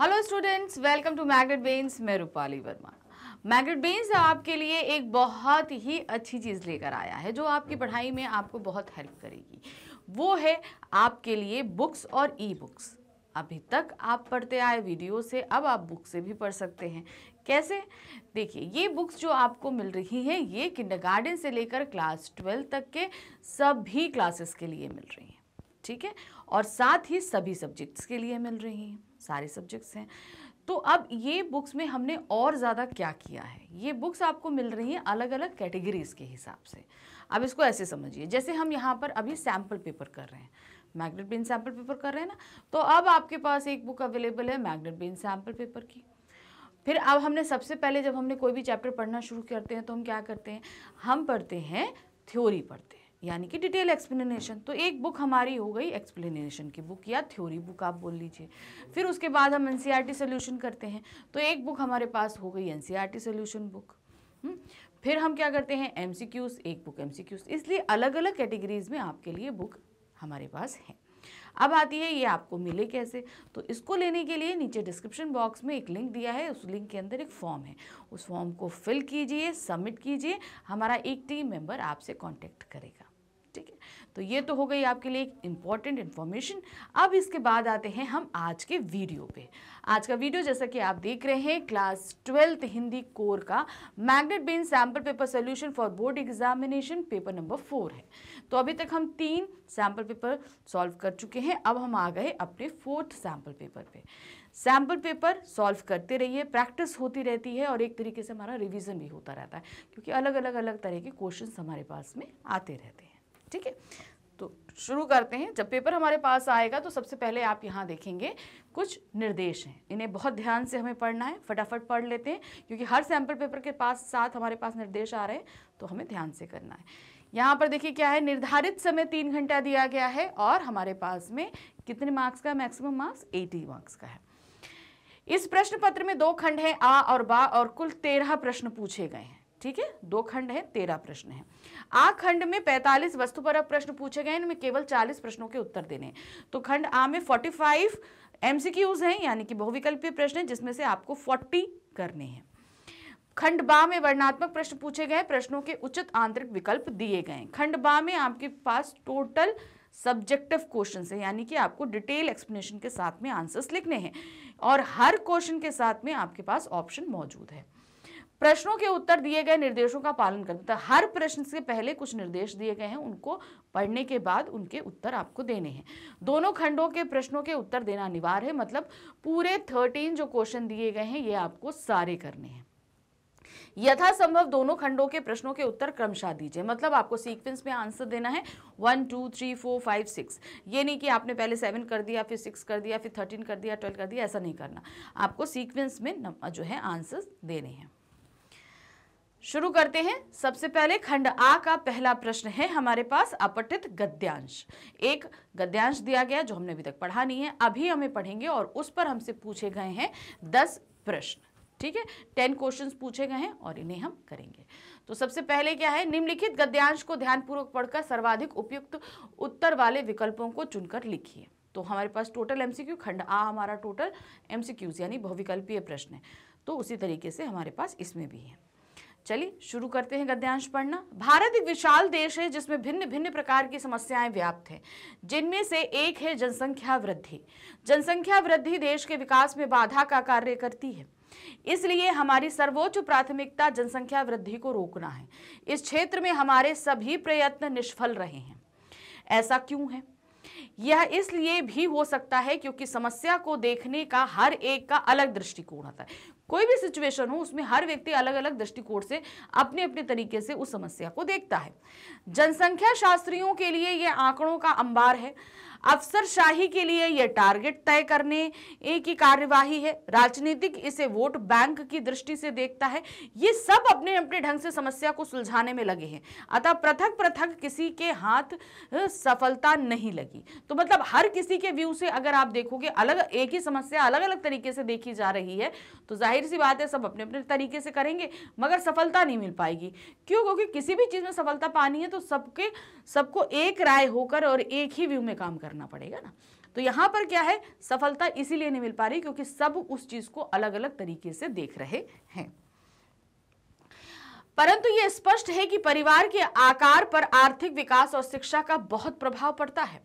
Hello students welcome to Magnet Brains मैं Rupali Verma magnet बेन्स आपके लिए एक बहुत ही अच्छी चीज़ लेकर आया है जो आपकी पढ़ाई में आपको बहुत हेल्प करेगी वो है आपके लिए बुक्स और ई बुक्स अभी तक आप पढ़ते आए वीडियो से अब आप बुक से भी पढ़ सकते हैं कैसे देखिए ये बुक्स जो आपको मिल रही हैं ये किंडरगार्डन से लेकर क्लास ट्वेल्व तक के सभी क्लासेस के लिए मिल रही हैं ठीक है और साथ ही सभी सब्जेक्ट्स के लिए मिल रही हैं सारे सब्जेक्ट्स हैं तो अब ये बुक्स में हमने और ज़्यादा क्या किया है ये बुक्स आपको मिल रही हैं अलग अलग कैटेगरीज़ के हिसाब से अब इसको ऐसे समझिए जैसे हम यहाँ पर अभी सैम्पल पेपर कर रहे हैं मैग्नेट बिन सैम्पल पेपर कर रहे हैं ना तो अब आपके पास एक बुक अवेलेबल है मैग्नेट बिन सैम्पल पेपर की फिर अब हमने सबसे पहले जब हमने कोई भी चैप्टर पढ़ना शुरू करते हैं तो हम क्या करते हैं हम पढ़ते हैं थ्योरी पढ़ते हैं यानी कि डिटेल एक्सप्लेनेशन तो एक बुक हमारी हो गई एक्सप्लेनेशन की बुक या थ्योरी बुक आप बोल लीजिए फिर उसके बाद हम एन सोल्यूशन e करते हैं तो एक बुक हमारे पास हो गई एन सोल्यूशन e बुक हम्म, फिर हम क्या करते हैं एम एक बुक एम इसलिए अलग अलग कैटेगरीज में आपके लिए बुक हमारे पास है अब आती है ये आपको मिले कैसे तो इसको लेने के लिए नीचे डिस्क्रिप्शन बॉक्स में एक लिंक दिया है उस लिंक के अंदर एक फॉर्म है उस फॉर्म को फिल कीजिए सबमिट कीजिए हमारा एक टीम मेंबर आपसे कांटेक्ट करेगा तो ये तो हो गई आपके लिए एक इम्पॉर्टेंट इन्फॉर्मेशन अब इसके बाद आते हैं हम आज के वीडियो पे आज का वीडियो जैसा कि आप देख रहे हैं क्लास ट्वेल्थ हिंदी कोर का Magnet Brains sample paper solution for board examination paper number four है तो अभी तक हम तीन सैम्पल पेपर सॉल्व कर चुके हैं अब हम आ गए अपने फोर्थ सैम्पल पेपर पे सैम्पल पेपर सॉल्व करते रहिए प्रैक्टिस होती रहती है और एक तरीके से हमारा रिवीजन भी होता रहता है क्योंकि अलग अलग अलग तरह के क्वेश्चन हमारे पास में आते रहते हैं ठीक है तो शुरू करते हैं जब पेपर हमारे पास आएगा तो सबसे पहले आप यहाँ देखेंगे कुछ निर्देश हैं इन्हें बहुत ध्यान से हमें पढ़ना है फटाफट पढ़ लेते हैं क्योंकि हर सैम्पल पेपर के पास साथ हमारे पास निर्देश आ रहे हैं तो हमें ध्यान से करना है यहाँ पर देखिए क्या है निर्धारित समय तीन घंटा दिया गया है और हमारे पास में कितने मार्क्स का मैक्सिमम मार्क्स एटी मार्क्स का है इस प्रश्न पत्र में दो खंड हैं आ और बा और कुल तेरह प्रश्न पूछे गए हैं ठीक है दो खंड है तेरह प्रश्न है आ खंड में पैंतालीस वस्तु पर प्रश्न पूछे गए इनमें केवल चालीस प्रश्नों के उत्तर देने तो खंड आ में फोर्टी फाइव एमसीक्यूज हैं यानी कि बहुविकल्पीय प्रश्न है जिसमें से आपको फोर्टी करने हैं खंड बा में वर्णात्मक प्रश्न पूछे गए प्रश्नों के उचित आंतरिक विकल्प दिए गए खंड बा में आपके पास टोटल सब्जेक्टिव क्वेश्चन है यानी कि आपको डिटेल एक्सप्लेनेशन के साथ में आंसर्स लिखने हैं और हर क्वेश्चन के साथ में आपके पास ऑप्शन मौजूद है प्रश्नों के उत्तर दिए गए निर्देशों का पालन करना तो हर प्रश्न से पहले कुछ निर्देश दिए गए हैं उनको पढ़ने के बाद उनके उत्तर आपको देने हैं दोनों खंडों के प्रश्नों के उत्तर देना अनिवार्य है मतलब पूरे थर्टीन जो क्वेश्चन दिए गए हैं ये आपको सारे करने हैं यथासंभव दोनों खंडों के प्रश्नों के उत्तर क्रमशः दीजिए मतलब आपको सीक्वेंस में आंसर देना है one two three four five six ये नहीं कि आपने पहले सेवन कर दिया फिर सिक्स कर दिया फिर थर्टीन कर दिया ट्वेल्व कर दिया ऐसा नहीं करना आपको सीक्वेंस में जो है आंसर देने हैं शुरू करते हैं सबसे पहले खंड आ का पहला प्रश्न है हमारे पास अपठित गद्यांश एक गद्यांश दिया गया जो हमने अभी तक पढ़ा नहीं है अभी हमें पढ़ेंगे और उस पर हमसे पूछे गए हैं दस प्रश्न ठीक है टेन क्वेश्चंस पूछे गए हैं और इन्हें हम करेंगे तो सबसे पहले क्या है निम्नलिखित गद्यांश को ध्यानपूर्वक पढ़कर सर्वाधिक उपयुक्त उत्तर वाले विकल्पों को चुनकर लिखिए तो हमारे पास टोटल एमसीक्यू खंड आ हमारा टोटल एमसीक्यूज यानी बहुविकल्पीय प्रश्न है तो उसी तरीके से हमारे पास इसमें भी है चलिए शुरू करते हैं गद्यांश पढ़ना भारत एक विशाल देश है जिसमें भिन्न भिन्न प्रकार की समस्याएं व्याप्त हैं जिनमें से एक है जनसंख्या वृद्धि जनसंख्या वृद्धि देश के विकास में बाधा का कार्य करती है इसलिए हमारी सर्वोच्च प्राथमिकता जनसंख्या वृद्धि को रोकना है इस क्षेत्र में हमारे सभी प्रयत्न निष्फल रहे हैं ऐसा क्यों है यह इसलिए भी हो सकता है क्योंकि समस्या को देखने का हर एक का अलग दृष्टिकोण होता है कोई भी सिचुएशन हो उसमें हर व्यक्ति अलग अलग दृष्टिकोण से अपने अपने तरीके से उस समस्या को देखता है जनसंख्या शास्त्रियों के लिए यह आंकड़ों का अंबार है अफसरशाही के लिए यह टारगेट तय करने की कार्यवाही है राजनीतिक इसे वोट बैंक की दृष्टि से देखता है ये सब अपने अपने ढंग से समस्या को सुलझाने में लगे हैं अतः पृथक पृथक किसी के हाथ सफलता नहीं लगी तो मतलब हर किसी के व्यू से अगर आप देखोगे अलग एक ही समस्या अलग अलग तरीके से देखी जा रही है तो जाहिर सी बात है सब अपने अपने तरीके से करेंगे मगर सफलता नहीं मिल पाएगी क्यों क्योंकि किसी भी चीज़ में सफलता पानी है तो सबके सबको एक राय होकर और एक ही व्यू में काम कर करना पड़ेगा ना तो यहाँ पर क्या है सफलता इसीलिए नहीं मिल पा रही क्योंकि सब उस चीज़ को अलग अलग तरीके से देख रहे हैं परंतु ये स्पष्ट है कि परिवार के आकार पर आर्थिक विकास और शिक्षा का बहुत प्रभाव पड़ता है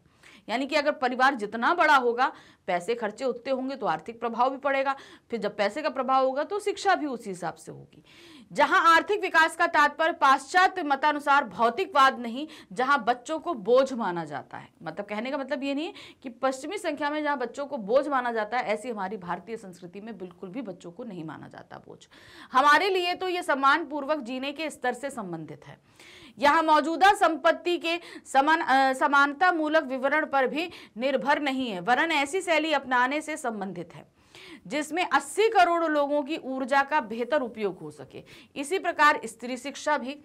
यानी कि अगर परिवार जितना बड़ा होगा पैसे खर्चे उतने होंगे तो आर्थिक प्रभाव भी पड़ेगा फिर जब पैसे का प्रभाव होगा तो शिक्षा भी उसी हिसाब से होगी जहां आर्थिक विकास का तात्पर्य पाश्चात्य मतानुसार भौतिकवाद नहीं जहां बच्चों को बोझ माना जाता है मतलब कहने का मतलब ये नहीं कि पश्चिमी संख्या में जहां बच्चों को बोझ माना जाता है ऐसी हमारी भारतीय संस्कृति में बिल्कुल भी बच्चों को नहीं माना जाता बोझ हमारे लिए तो ये सम्मान पूर्वक जीने के स्तर से संबंधित है यहाँ मौजूदा संपत्ति के समान समानता मूलक विवरण पर भी निर्भर नहीं है वरन ऐसी शैली अपनाने से संबंधित है जिसमें 80 करोड़ लोगों की ऊर्जा का बेहतर उपयोग हो सके इसी प्रकार स्त्री शिक्षा भी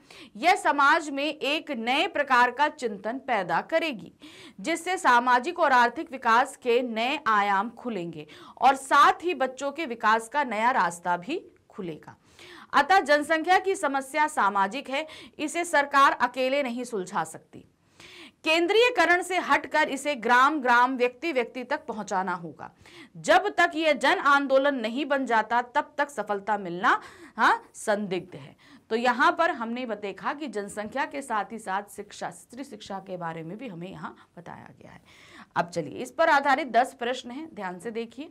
यह समाज में एक नए प्रकार का चिंतन पैदा करेगी जिससे सामाजिक और आर्थिक विकास के नए आयाम खुलेंगे और साथ ही बच्चों के विकास का नया रास्ता भी खुलेगा अतः जनसंख्या की समस्या सामाजिक है इसे सरकार अकेले नहीं सुलझा सकती केंद्रीयकरण से हटकर इसे ग्राम ग्राम व्यक्ति व्यक्ति तक पहुंचाना होगा जब तक यह जन आंदोलन नहीं बन जाता तब तक सफलता मिलना हाँ संदिग्ध है तो यहाँ पर हमने देखा कि जनसंख्या के साथ ही साथ शिक्षा स्त्री शिक्षा के बारे में भी हमें यहाँ बताया गया है अब चलिए इस पर आधारित दस प्रश्न हैं ध्यान से देखिए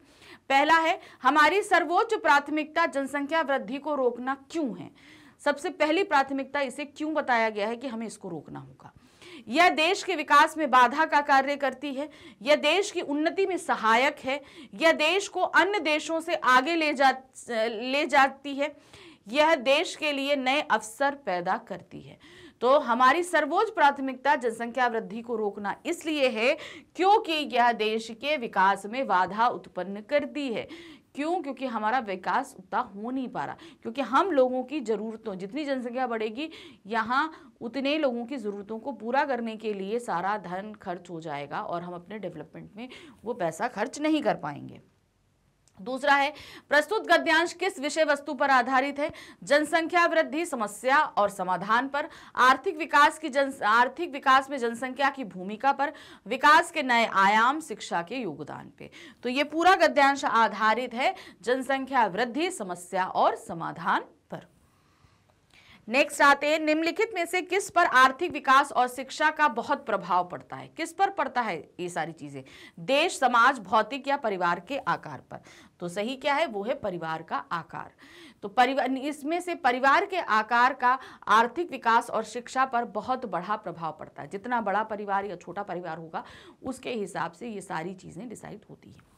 पहला है हमारी सर्वोच्च प्राथमिकता जनसंख्या वृद्धि को रोकना क्यों है सबसे पहली प्राथमिकता इसे क्यों बताया गया है कि हमें इसको रोकना होगा यह देश के विकास में बाधा का कार्य करती है यह देश की उन्नति में सहायक है यह देश को अन्य देशों से आगे ले जा ले जाती है यह देश के लिए नए अवसर पैदा करती है तो हमारी सर्वोच्च प्राथमिकता जनसंख्या वृद्धि को रोकना इसलिए है क्योंकि यह देश के विकास में बाधा उत्पन्न करती है क्यों क्योंकि हमारा विकास उतना हो नहीं पा रहा क्योंकि हम लोगों की ज़रूरतों जितनी जनसंख्या बढ़ेगी यहाँ उतने लोगों की ज़रूरतों को पूरा करने के लिए सारा धन खर्च हो जाएगा और हम अपने डेवलपमेंट में वो पैसा खर्च नहीं कर पाएंगे दूसरा है प्रस्तुत गद्यांश किस विषय वस्तु पर आधारित है जनसंख्या वृद्धि समस्या और समाधान पर आर्थिक विकास की जन आर्थिक विकास में जनसंख्या की भूमिका पर विकास के नए आयाम शिक्षा के योगदान पे तो ये पूरा गद्यांश आधारित है जनसंख्या वृद्धि समस्या और समाधान पर नेक्स्ट आते हैं निम्नलिखित में से किस पर आर्थिक विकास और शिक्षा का बहुत प्रभाव पड़ता है किस पर पड़ता है ये सारी चीजें देश समाज भौतिक या परिवार के आकार पर तो सही क्या है वो है परिवार का आकार तो परिवार इसमें से परिवार के आकार का आर्थिक विकास और शिक्षा पर बहुत बड़ा प्रभाव पड़ता है जितना बड़ा परिवार या छोटा परिवार होगा उसके हिसाब से ये सारी चीज़ें डिसाइड होती हैं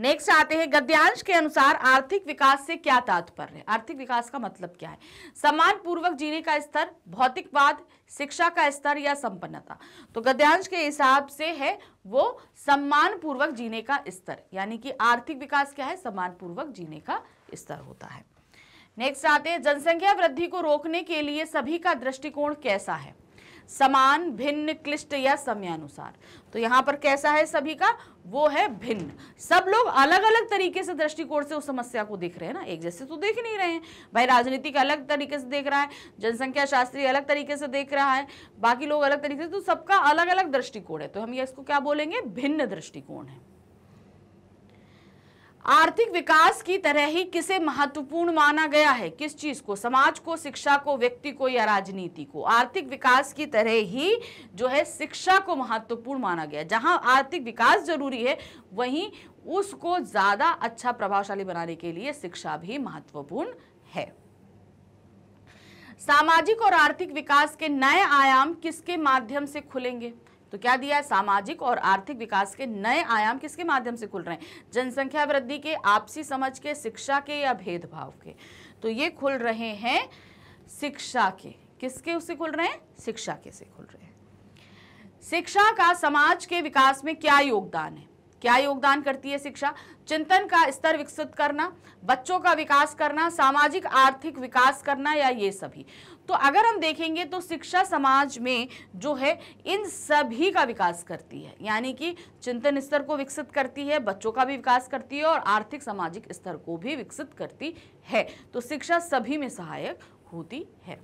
नेक्स्ट आते हैं गद्यांश के अनुसार आर्थिक विकास से क्या तात्पर्य है आर्थिक विकास का मतलब क्या है सम्मान पूर्वक जीने का स्तर भौतिकवाद शिक्षा का स्तर या संपन्नता तो गद्यांश के हिसाब से है वो सम्मान पूर्वक जीने का स्तर यानी कि आर्थिक विकास क्या है सम्मान पूर्वक जीने का स्तर होता है नेक्स्ट आते हैं जनसंख्या वृद्धि को रोकने के लिए सभी का दृष्टिकोण कैसा है समान भिन्न क्लिष्ट या समयानुसार तो यहाँ पर कैसा है सभी का वो है भिन्न सब लोग अलग अलग तरीके से दृष्टिकोण से उस समस्या को देख रहे हैं ना एक जैसे तो देख नहीं रहे हैं भाई राजनीतिक अलग तरीके से देख रहा है जनसंख्या शास्त्री अलग तरीके से देख रहा है बाकी लोग अलग तरीके से तो सबका अलग अलग दृष्टिकोण है तो हम ये इसको क्या बोलेंगे भिन्न दृष्टिकोण है आर्थिक विकास की तरह ही किसे महत्वपूर्ण माना गया है किस चीज को समाज को शिक्षा को व्यक्ति को या राजनीति को आर्थिक विकास की तरह ही जो है शिक्षा को महत्वपूर्ण माना गया जहां आर्थिक विकास जरूरी है वहीं उसको ज्यादा अच्छा प्रभावशाली बनाने के लिए शिक्षा भी महत्वपूर्ण है सामाजिक और आर्थिक विकास के नए आयाम किसके माध्यम से खुलेंगे तो क्या दिया है सामाजिक और आर्थिक विकास के नए आयाम किसके माध्यम से खुल रहे हैं जनसंख्या वृद्धि के आपसी समझ के शिक्षा के या भेदभाव के तो ये खुल रहे हैं शिक्षा के किसके उससे खुल रहे हैं शिक्षा के से खुल रहे हैं शिक्षा का समाज के विकास में क्या योगदान है क्या योगदान करती है शिक्षा चिंतन का स्तर विकसित करना बच्चों का विकास करना सामाजिक आर्थिक विकास करना या ये सभी तो अगर हम देखेंगे तो शिक्षा समाज में जो है इन सभी का विकास करती है यानी कि चिंतन स्तर को विकसित करती है बच्चों का भी विकास करती है और आर्थिक सामाजिक स्तर को भी विकसित करती है तो शिक्षा सभी में सहायक होती है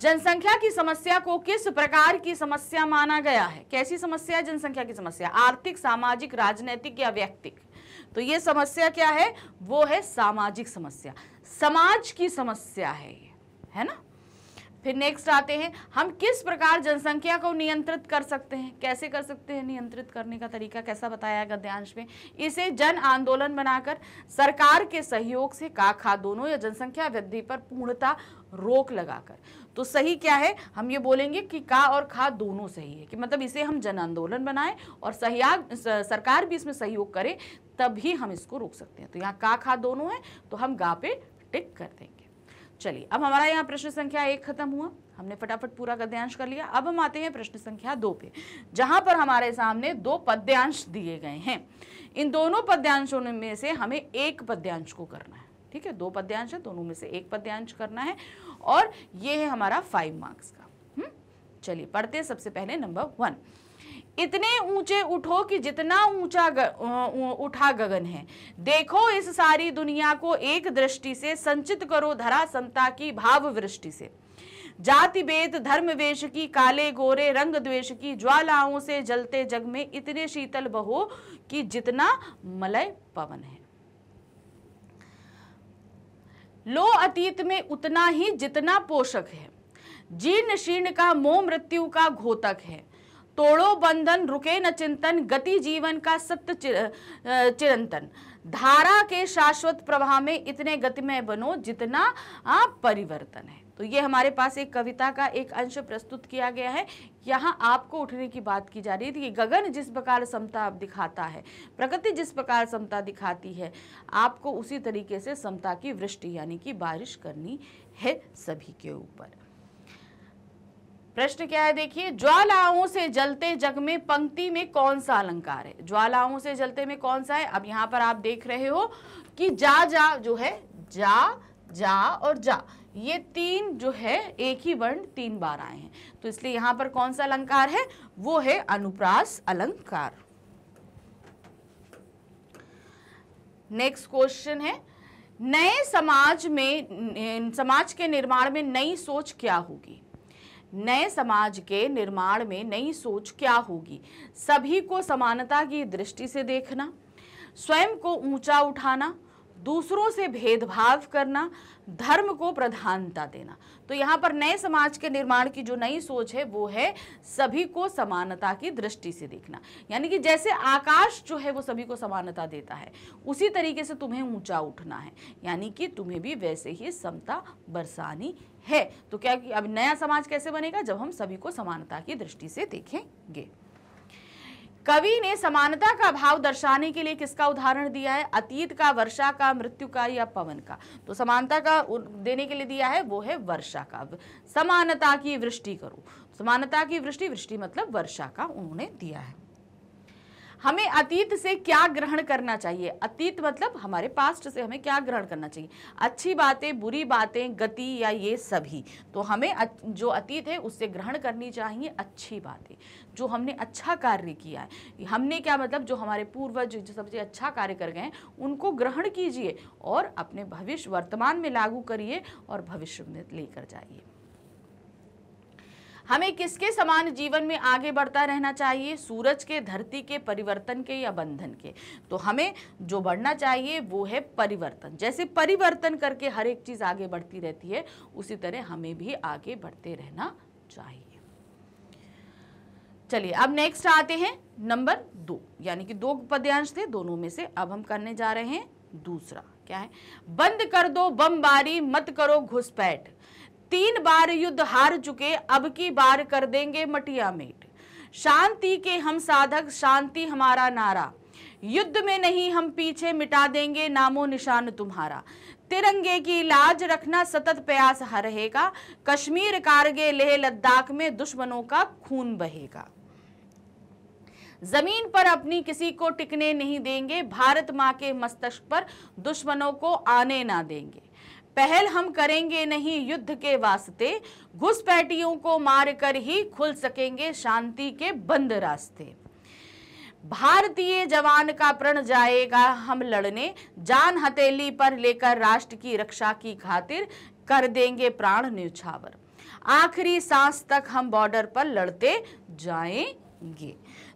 जनसंख्या की समस्या को किस प्रकार की समस्या माना गया है कैसी समस्या है जनसंख्या की समस्या आर्थिक सामाजिक राजनैतिक या व्यक्तिक तो ये समस्या क्या है वो है सामाजिक समस्या समाज की समस्या है ये है ना फिर नेक्स्ट आते हैं हम किस प्रकार जनसंख्या को नियंत्रित कर सकते हैं कैसे कर सकते हैं नियंत्रित करने का तरीका कैसा बताया गद्यांश में इसे जन आंदोलन बनाकर सरकार के सहयोग से का खा दोनों या जनसंख्या वृद्धि पर पूर्णता रोक लगाकर तो सही क्या है हम ये बोलेंगे कि का और खा दोनों सही है कि मतलब इसे हम जन आंदोलन बनाएं और सहयोग सरकार भी इसमें सहयोग करे तभी हम इसको रोक सकते हैं तो यहाँ का खा दोनों है तो हम गा पे टिक कर देंगे चलिए अब हमारा यहाँ प्रश्न संख्या एक खत्म हुआ हमने फटाफट पूरा गद्यांश कर लिया अब हम आते हैं प्रश्न संख्या दो पे जहां पर हमारे सामने दो पद्यांश दिए गए हैं इन दोनों पद्यांशों में से हमें एक पद्यांश को करना है ठीक है दो पद्यांश है दोनों में से एक पद्यांश करना है और ये है हमारा फाइव मार्क्स का हम्म? चलिए पढ़ते हैं सबसे पहले नंबर वन इतने ऊंचे उठो कि जितना ऊंचा उठा गगन है देखो इस सारी दुनिया को एक दृष्टि से संचित करो धरा समता की भाव वृष्टि से जाति भेद धर्म वेश की काले गोरे रंग द्वेश की ज्वालाओं से जलते जग में इतने शीतल बहो कि जितना मलय पवन है लो अतीत में उतना ही जितना पोषक है जीर्ण शीर्ण का मोह मृत्यु का घोतक है तोड़ो बंधन रुके न चिंतन गति जीवन का सत्य चिरंतन धारा के शाश्वत प्रवाह में इतने गतिमय बनो जितना आप परिवर्तन है तो ये हमारे पास एक कविता का एक अंश प्रस्तुत किया गया है यहाँ आपको उठने की बात की जा रही है कि गगन जिस प्रकार समता दिखाता है प्रकृति जिस प्रकार समता दिखाती है आपको उसी तरीके से समता की वृष्टि यानी कि बारिश करनी है सभी के ऊपर प्रश्न क्या है देखिए ज्वालाओं से जलते जग में पंक्ति में कौन सा अलंकार है ज्वालाओं से जलते में कौन सा है अब यहाँ पर आप देख रहे हो कि जा जा जो है जा जा और जा ये तीन जो है एक ही वर्ण तीन बार आए हैं तो इसलिए यहाँ पर कौन सा अलंकार है वो है अनुप्रास अलंकार नेक्स्ट क्वेश्चन है नए समाज में समाज के निर्माण में नई सोच क्या होगी नए समाज के निर्माण में नई सोच क्या होगी सभी को समानता की दृष्टि से देखना स्वयं को ऊंचा उठाना दूसरों से भेदभाव करना धर्म को प्रधानता देना तो यहाँ पर नए समाज के निर्माण की जो नई सोच है वो है सभी को समानता की दृष्टि से देखना यानी कि जैसे आकाश जो है वो सभी को समानता देता है उसी तरीके से तुम्हें ऊंचा उठना है यानी कि तुम्हें भी वैसे ही समता बरसानी है तो क्या अब नया समाज कैसे बनेगा जब हम सभी को समानता की दृष्टि से देखेंगे कवि ने समानता का भाव दर्शाने के लिए किसका उदाहरण दिया है अतीत का वर्षा का मृत्यु का या पवन का तो समानता का देने के लिए दिया है वो है वर्षा का समानता की वृष्टि करो समानता की वृष्टि वृष्टि मतलब वर्षा का उन्होंने दिया है हमें अतीत से क्या ग्रहण करना चाहिए अतीत मतलब हमारे पास्ट से हमें क्या ग्रहण करना चाहिए अच्छी बातें बुरी बातें गति या ये सभी तो हमें जो अतीत है उससे ग्रहण करनी चाहिए अच्छी बातें जो हमने अच्छा कार्य किया है हमने क्या मतलब जो हमारे पूर्वज जो सबसे अच्छा कार्य कर गए हैं उनको ग्रहण कीजिए और अपने भविष्य वर्तमान में लागू करिए और भविष्य में लेकर जाइए हमें किसके समान जीवन में आगे बढ़ता रहना चाहिए सूरज के धरती के परिवर्तन के या बंधन के तो हमें जो बढ़ना चाहिए वो है परिवर्तन जैसे परिवर्तन करके हर एक चीज़ आगे बढ़ती रहती है उसी तरह हमें भी आगे बढ़ते रहना चाहिए चलिए अब नेक्स्ट आते हैं नंबर दो यानी कि दो पद्यांश थे दोनों में से अब हम करने जा रहे हैं दूसरा क्या है बंद कर दो बमबारी मत करो घुसपैठ तीन बार युद्ध हार चुके अब की बार कर देंगे मटिया मेट शांति के हम साधक शांति हमारा नारा युद्ध में नहीं हम पीछे मिटा देंगे नामो निशान तुम्हारा तिरंगे की इलाज रखना सतत प्रयास हर रहेगा कश्मीर कारगे लेह लद्दाख में दुश्मनों का खून बहेगा जमीन पर अपनी किसी को टिकने नहीं देंगे भारत माँ के मस्तिष्क पर दुश्मनों को आने ना देंगे पहल हम करेंगे नहीं युद्ध के वास्ते घुसपैठियों को मारकर ही खुल सकेंगे शांति के बंद रास्ते भारतीय जवान का प्रण जाएगा हम लड़ने जान हथेली पर लेकर राष्ट्र की रक्षा की खातिर कर देंगे प्राण न्यूछावर आखिरी सांस तक हम बॉर्डर पर लड़ते जाएंगे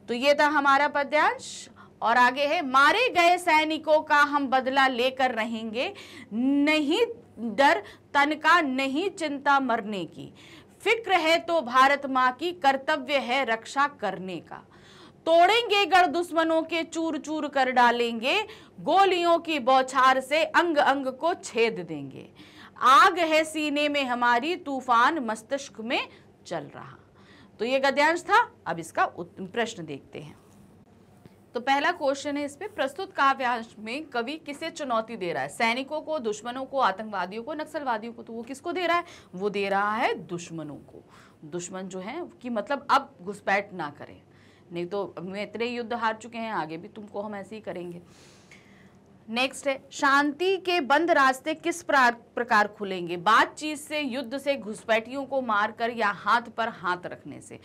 तो ये था हमारा पद्यांश और आगे है मारे गए सैनिकों का हम बदला लेकर रहेंगे नहीं तन तनका नहीं चिंता मरने की फिक्र है तो भारत माँ की कर्तव्य है रक्षा करने का तोड़ेंगे गढ़ दुश्मनों के चूर चूर कर डालेंगे गोलियों की बौछार से अंग अंग को छेद देंगे आग है सीने में हमारी तूफान मस्तिष्क में चल रहा तो ये गद्यांश था अब इसका प्रश्न देखते हैं तो पहला क्वेश्चन है इस पर प्रस्तुत काव्यांश में कवि किसे चुनौती दे रहा है सैनिकों को दुश्मनों को आतंकवादियों को नक्सलवादियों को तो वो किसको दे रहा है वो दे रहा है दुश्मनों को दुश्मन जो है कि मतलब अब घुसपैठ ना करें नहीं तो हम इतने युद्ध हार चुके हैं आगे भी तुमको हम ऐसे ही करेंगे नेक्स्ट है शांति के बंद रास्ते किस प्रकार खुलेंगे बातचीत से युद्ध से घुसपैठियों को मारकर या हाथ पर हाथ रखने से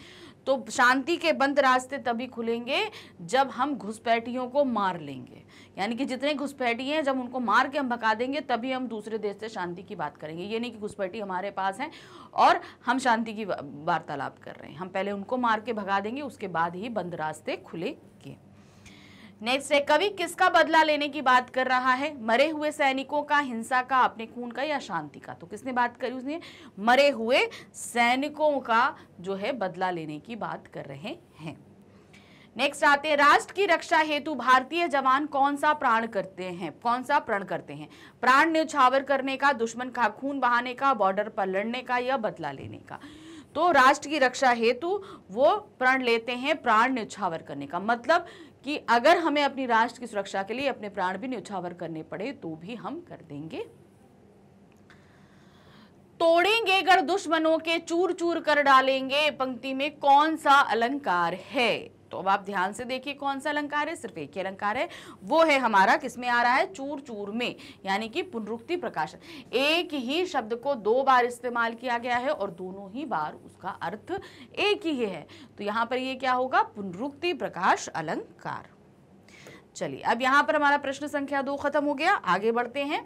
तो शांति के बंद रास्ते तभी खुलेंगे जब हम घुसपैठियों को मार लेंगे यानी कि जितने घुसपैठी हैं जब उनको मार के हम भगा देंगे तभी हम दूसरे देश से शांति की बात करेंगे ये नहीं कि घुसपैठी हमारे पास हैं और हम शांति की वार्तालाप कर रहे हैं हम पहले उनको मार के भगा देंगे उसके बाद ही बंद रास्ते खुलेंगे नेक्स्ट है कवि किसका बदला लेने की बात कर रहा है मरे हुए सैनिकों का हिंसा का अपने खून का या शांति का तो किसने बात करी उसने मरे हुए सैनिकों का जो है बदला लेने की बात कर रहे हैं नेक्स्ट आते हैं राष्ट्र की रक्षा हेतु भारतीय जवान कौन सा प्राण करते हैं कौन सा प्रण करते हैं प्राण न्यौछावर करने का दुश्मन का खून बहाने का बॉर्डर पर लड़ने का या बदला लेने का तो राष्ट्र की रक्षा हेतु वो प्रण लेते हैं प्राण न्यौछावर करने का मतलब कि अगर हमें अपनी राष्ट्र की सुरक्षा के लिए अपने प्राण भी न्यौछावर करने पड़े तो भी हम कर देंगे तोड़ेंगे अगर दुश्मनों के चूर चूर कर डालेंगे पंक्ति में कौन सा अलंकार है तो अब आप ध्यान से देखिए कौन सा अलंकार है सिर्फ एक ही अलंकार है वो है हमारा किसमें आ रहा है चूर चूर में यानी कि पुनरुक्ति प्रकाशन एक ही शब्द को दो बार इस्तेमाल किया गया है और दोनों ही बार उसका अर्थ एक ही है तो यहाँ पर ये क्या होगा पुनरुक्ति प्रकाश अलंकार चलिए अब यहाँ पर हमारा प्रश्न संख्या दो खत्म हो गया आगे बढ़ते हैं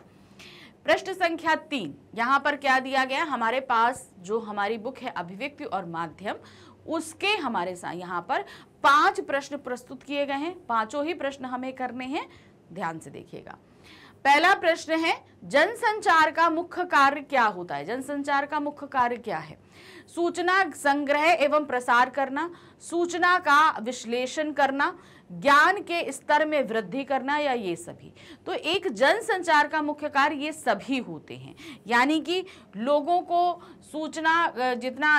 प्रश्न संख्या तीन यहाँ पर क्या दिया गया हमारे पास जो हमारी बुक है अभिव्यक्ति और माध्यम उसके हमारे साथ यहाँ पर पांच प्रश्न प्रस्तुत किए गए हैं पांचों ही प्रश्न हमें करने हैं ध्यान से देखिएगा पहला प्रश्न है जनसंचार का मुख्य कार्य क्या होता है जनसंचार का मुख्य कार्य क्या है सूचना संग्रह एवं प्रसार करना सूचना का विश्लेषण करना ज्ञान के स्तर में वृद्धि करना या ये सभी तो एक जनसंचार का मुख्य कार्य ये सभी होते हैं यानी कि लोगों को सूचना जितना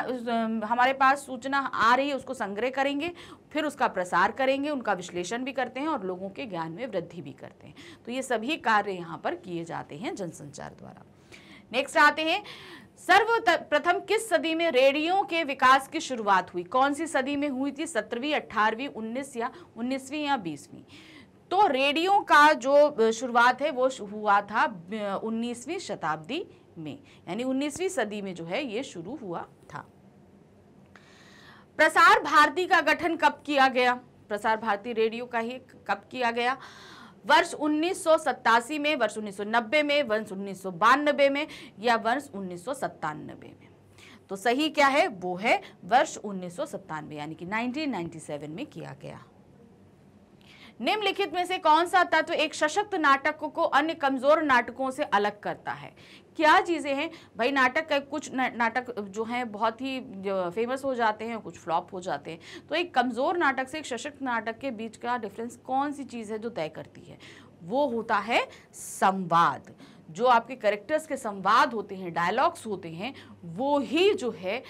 हमारे पास सूचना आ रही है उसको संग्रह करेंगे फिर उसका प्रसार करेंगे उनका विश्लेषण भी करते हैं और लोगों के ज्ञान में वृद्धि भी करते हैं तो ये सभी कार्य यहाँ पर किए जाते हैं जनसंचार द्वारा नेक्स्ट आते हैं सर्वप्रथम किस सदी में रेडियो के विकास की शुरुआत हुई कौन सी सदी में हुई थी सत्रहवीं अट्ठारहवीं उन्नीस या उन्नीसवीं या बीसवीं तो रेडियो का जो शुरुआत है वो हुआ था उन्नीसवीं शताब्दी में यानी उन्नीसवीं सदी में जो है ये शुरू हुआ था प्रसार भारती का गठन कब किया गया प्रसार भारती रेडियो का ही कब किया गया वर्ष उन्नीस में वर्ष उन्नीस में वर्ष उन्नीस में या वर्ष उन्नीस में तो सही क्या है वो है वर्ष उन्नीस यानी कि 1997 में किया गया निम्नलिखित में से कौन सा तत्व एक सशक्त नाटक को अन्य कमजोर नाटकों से अलग करता है क्या चीज़ें हैं भाई नाटक का कुछ ना, नाटक जो हैं बहुत ही फेमस हो जाते हैं कुछ फ्लॉप हो जाते हैं तो एक कमज़ोर नाटक से एक सशक्त नाटक के बीच का डिफरेंस कौन सी चीज़ है जो तय करती है वो होता है संवाद जो आपके करेक्टर्स के संवाद होते हैं डायलॉग्स होते हैं वो ही जो है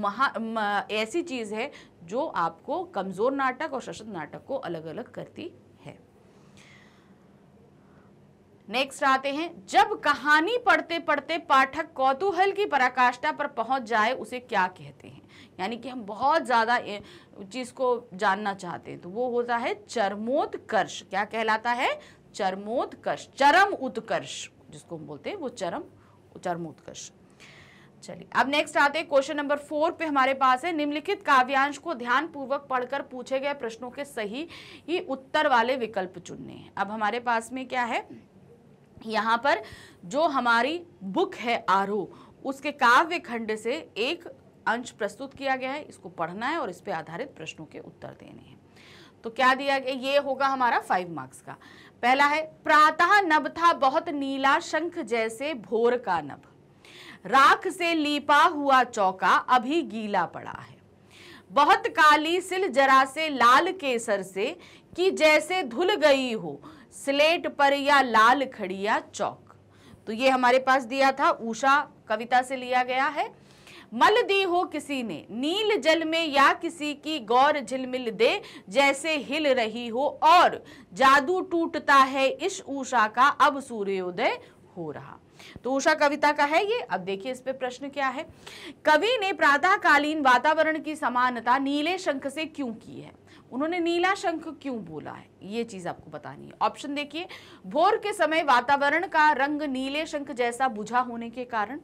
महा म, ऐसी चीज़ है जो आपको कमज़ोर नाटक और सशक्त नाटक को अलग अलग करती नेक्स्ट आते हैं जब कहानी पढ़ते पढ़ते पाठक कौतूहल की पराकाष्ठा पर पहुंच जाए उसे क्या कहते हैं यानी कि हम बहुत ज़्यादा चीज़ को जानना चाहते हैं तो वो होता है चरमोत्कर्ष क्या कहलाता है चरमोत्कर्ष चरम उत्कर्ष जिसको हम बोलते हैं वो चरम चरमोत्कर्ष चलिए अब नेक्स्ट आते हैं क्वेश्चन नंबर फोर पे हमारे पास है निम्नलिखित काव्यांश को ध्यान पूर्वक पढ़कर पूछे गए प्रश्नों के सही ही उत्तर वाले विकल्प चुनने हैं अब हमारे पास में क्या है यहाँ पर जो हमारी बुक है आरोह उसके काव्य खंड से एक अंश प्रस्तुत किया गया है इसको पढ़ना है और इस पर आधारित प्रश्नों के उत्तर देने हैं तो क्या दिया गया ये होगा हमारा फाइव मार्क्स का पहला है प्रातः नभ था बहुत नीला शंख जैसे भोर का नभ राख से लीपा हुआ चौका अभी गीला पड़ा है बहुत काली सिल जरा से लाल केसर से कि जैसे धुल गई हो स्लेट पर या लाल खड़िया चौक तो ये हमारे पास दिया था उषा कविता से लिया गया है मल दी हो किसी ने नील जल में या किसी की गौर झिलमिल दे जैसे हिल रही हो और जादू टूटता है इस उषा का अब सूर्योदय हो रहा तो उषा कविता का है ये अब देखिए इस पे प्रश्न क्या है कवि ने प्रातःकालीन वातावरण की समानता नीले शंख से क्यों की है उन्होंने नीला शंख क्यों बोला है ये चीज आपको बतानी है ऑप्शन देखिए भोर के समय वातावरण का रंग नीले शंख जैसा बुझा होने के कारण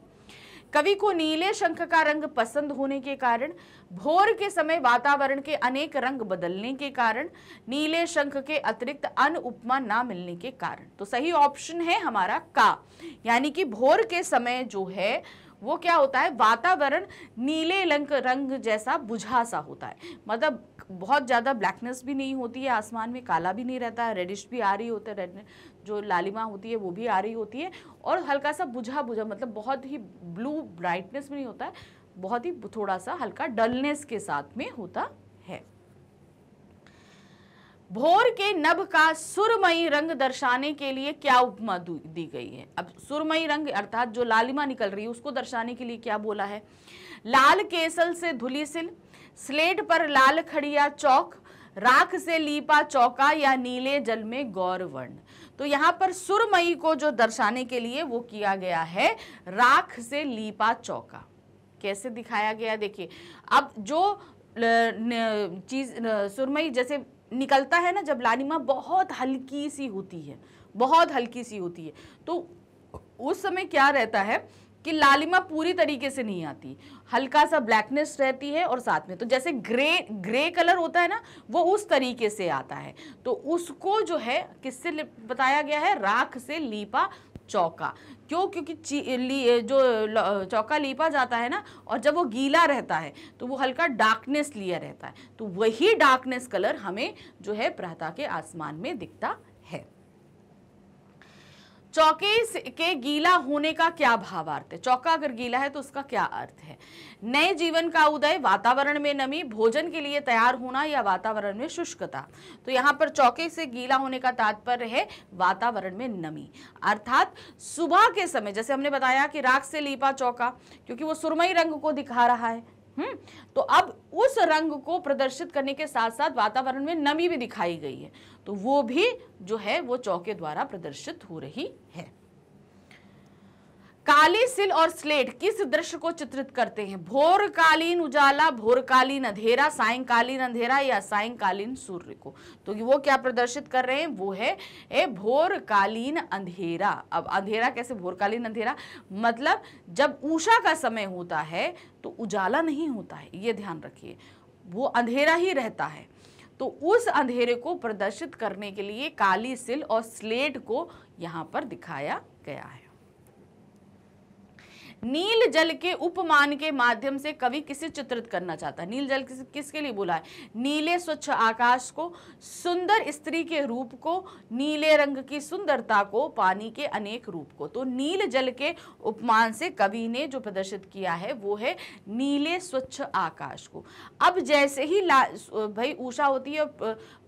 कवि को नीले शंख का रंग पसंद होने के कारण भोर के समय वातावरण के अनेक रंग बदलने के कारण नीले शंख के अतिरिक्त अन उपमा ना मिलने के कारण तो सही ऑप्शन है हमारा का यानी कि भोर के समय जो है वो क्या होता है वातावरण नीले रंग जैसा बुझा सा होता है मतलब बहुत ज़्यादा ब्लैकनेस भी नहीं होती है आसमान में काला भी नहीं रहता है रेडिश भी आ रही होता है रेड जो लालिमा होती है वो भी आ रही होती है और हल्का सा बुझा बुझा मतलब बहुत ही ब्लू ब्राइटनेस भी नहीं होता है बहुत ही थोड़ा सा हल्का डलनेस के साथ में होता है भोर के नभ का सुरमई रंग दर्शाने के लिए क्या उपमा दी गई है अब सुरमई रंग अर्थात जो लालिमा निकल रही है उसको दर्शाने के लिए क्या बोला है लाल केसल से धुली सिल स्लेट पर लाल खड़िया चौक राख से लीपा चौका या नीले जल में गौरवर्ण तो यहाँ पर सुरमई को जो दर्शाने के लिए वो किया गया है राख से लीपा चौका कैसे दिखाया गया देखिए अब जो चीज सुरमई जैसे निकलता है ना जब लालिमा बहुत हल्की सी होती है बहुत हल्की सी होती है तो उस समय क्या रहता है कि लालिमा पूरी तरीके से नहीं आती हल्का सा ब्लैकनेस रहती है और साथ में तो जैसे ग्रे ग्रे कलर होता है ना वो उस तरीके से आता है तो उसको जो है किससे बताया गया है राख से लीपा चौका क्यों क्योंकि जो चौका लीपा जाता है ना और जब वो गीला रहता है तो वो हल्का डार्कनेस लिया रहता है तो वही डार्कनेस कलर हमें जो है प्रहता के आसमान में दिखता है चौके के गीला होने का क्या भावार्थ है चौका अगर गीला है तो उसका क्या अर्थ है नए जीवन का उदय वातावरण में नमी भोजन के लिए तैयार होना या वातावरण में शुष्कता तो यहाँ पर चौके से गीला होने का तात्पर्य है वातावरण में नमी अर्थात सुबह के समय जैसे हमने बताया कि राख से लीपा चौका क्योंकि वो सुरमई रंग को दिखा रहा है हम्म तो अब उस रंग को प्रदर्शित करने के साथ साथ वातावरण में नमी भी दिखाई गई है तो वो भी जो है वो चौके द्वारा प्रदर्शित हो रही है काली सिल और स्लेट किस दृश्य को चित्रित करते हैं भोरकालीन उजाला भोरकालीन अंधेरा सायकालीन अंधेरा या सायंकालीन सूर्य को तो वो क्या प्रदर्शित कर रहे हैं वो है ए भोरकालीन अंधेरा अब अंधेरा कैसे भोरकालीन अंधेरा मतलब जब ऊषा का समय होता है तो उजाला नहीं होता है ये ध्यान रखिए वो अंधेरा ही रहता है तो उस अंधेरे को प्रदर्शित करने के लिए काली सिल और स्लेट को यहाँ पर दिखाया गया है नील जल के उपमान के माध्यम से कवि किसे चित्रित करना चाहता है नील जल किस, किसके लिए बोला है नीले स्वच्छ आकाश को सुंदर स्त्री के रूप को नीले रंग की सुंदरता को पानी के अनेक रूप को तो नील जल के उपमान से कवि ने जो प्रदर्शित किया है वो है नीले स्वच्छ आकाश को अब जैसे ही भाई ऊषा होती है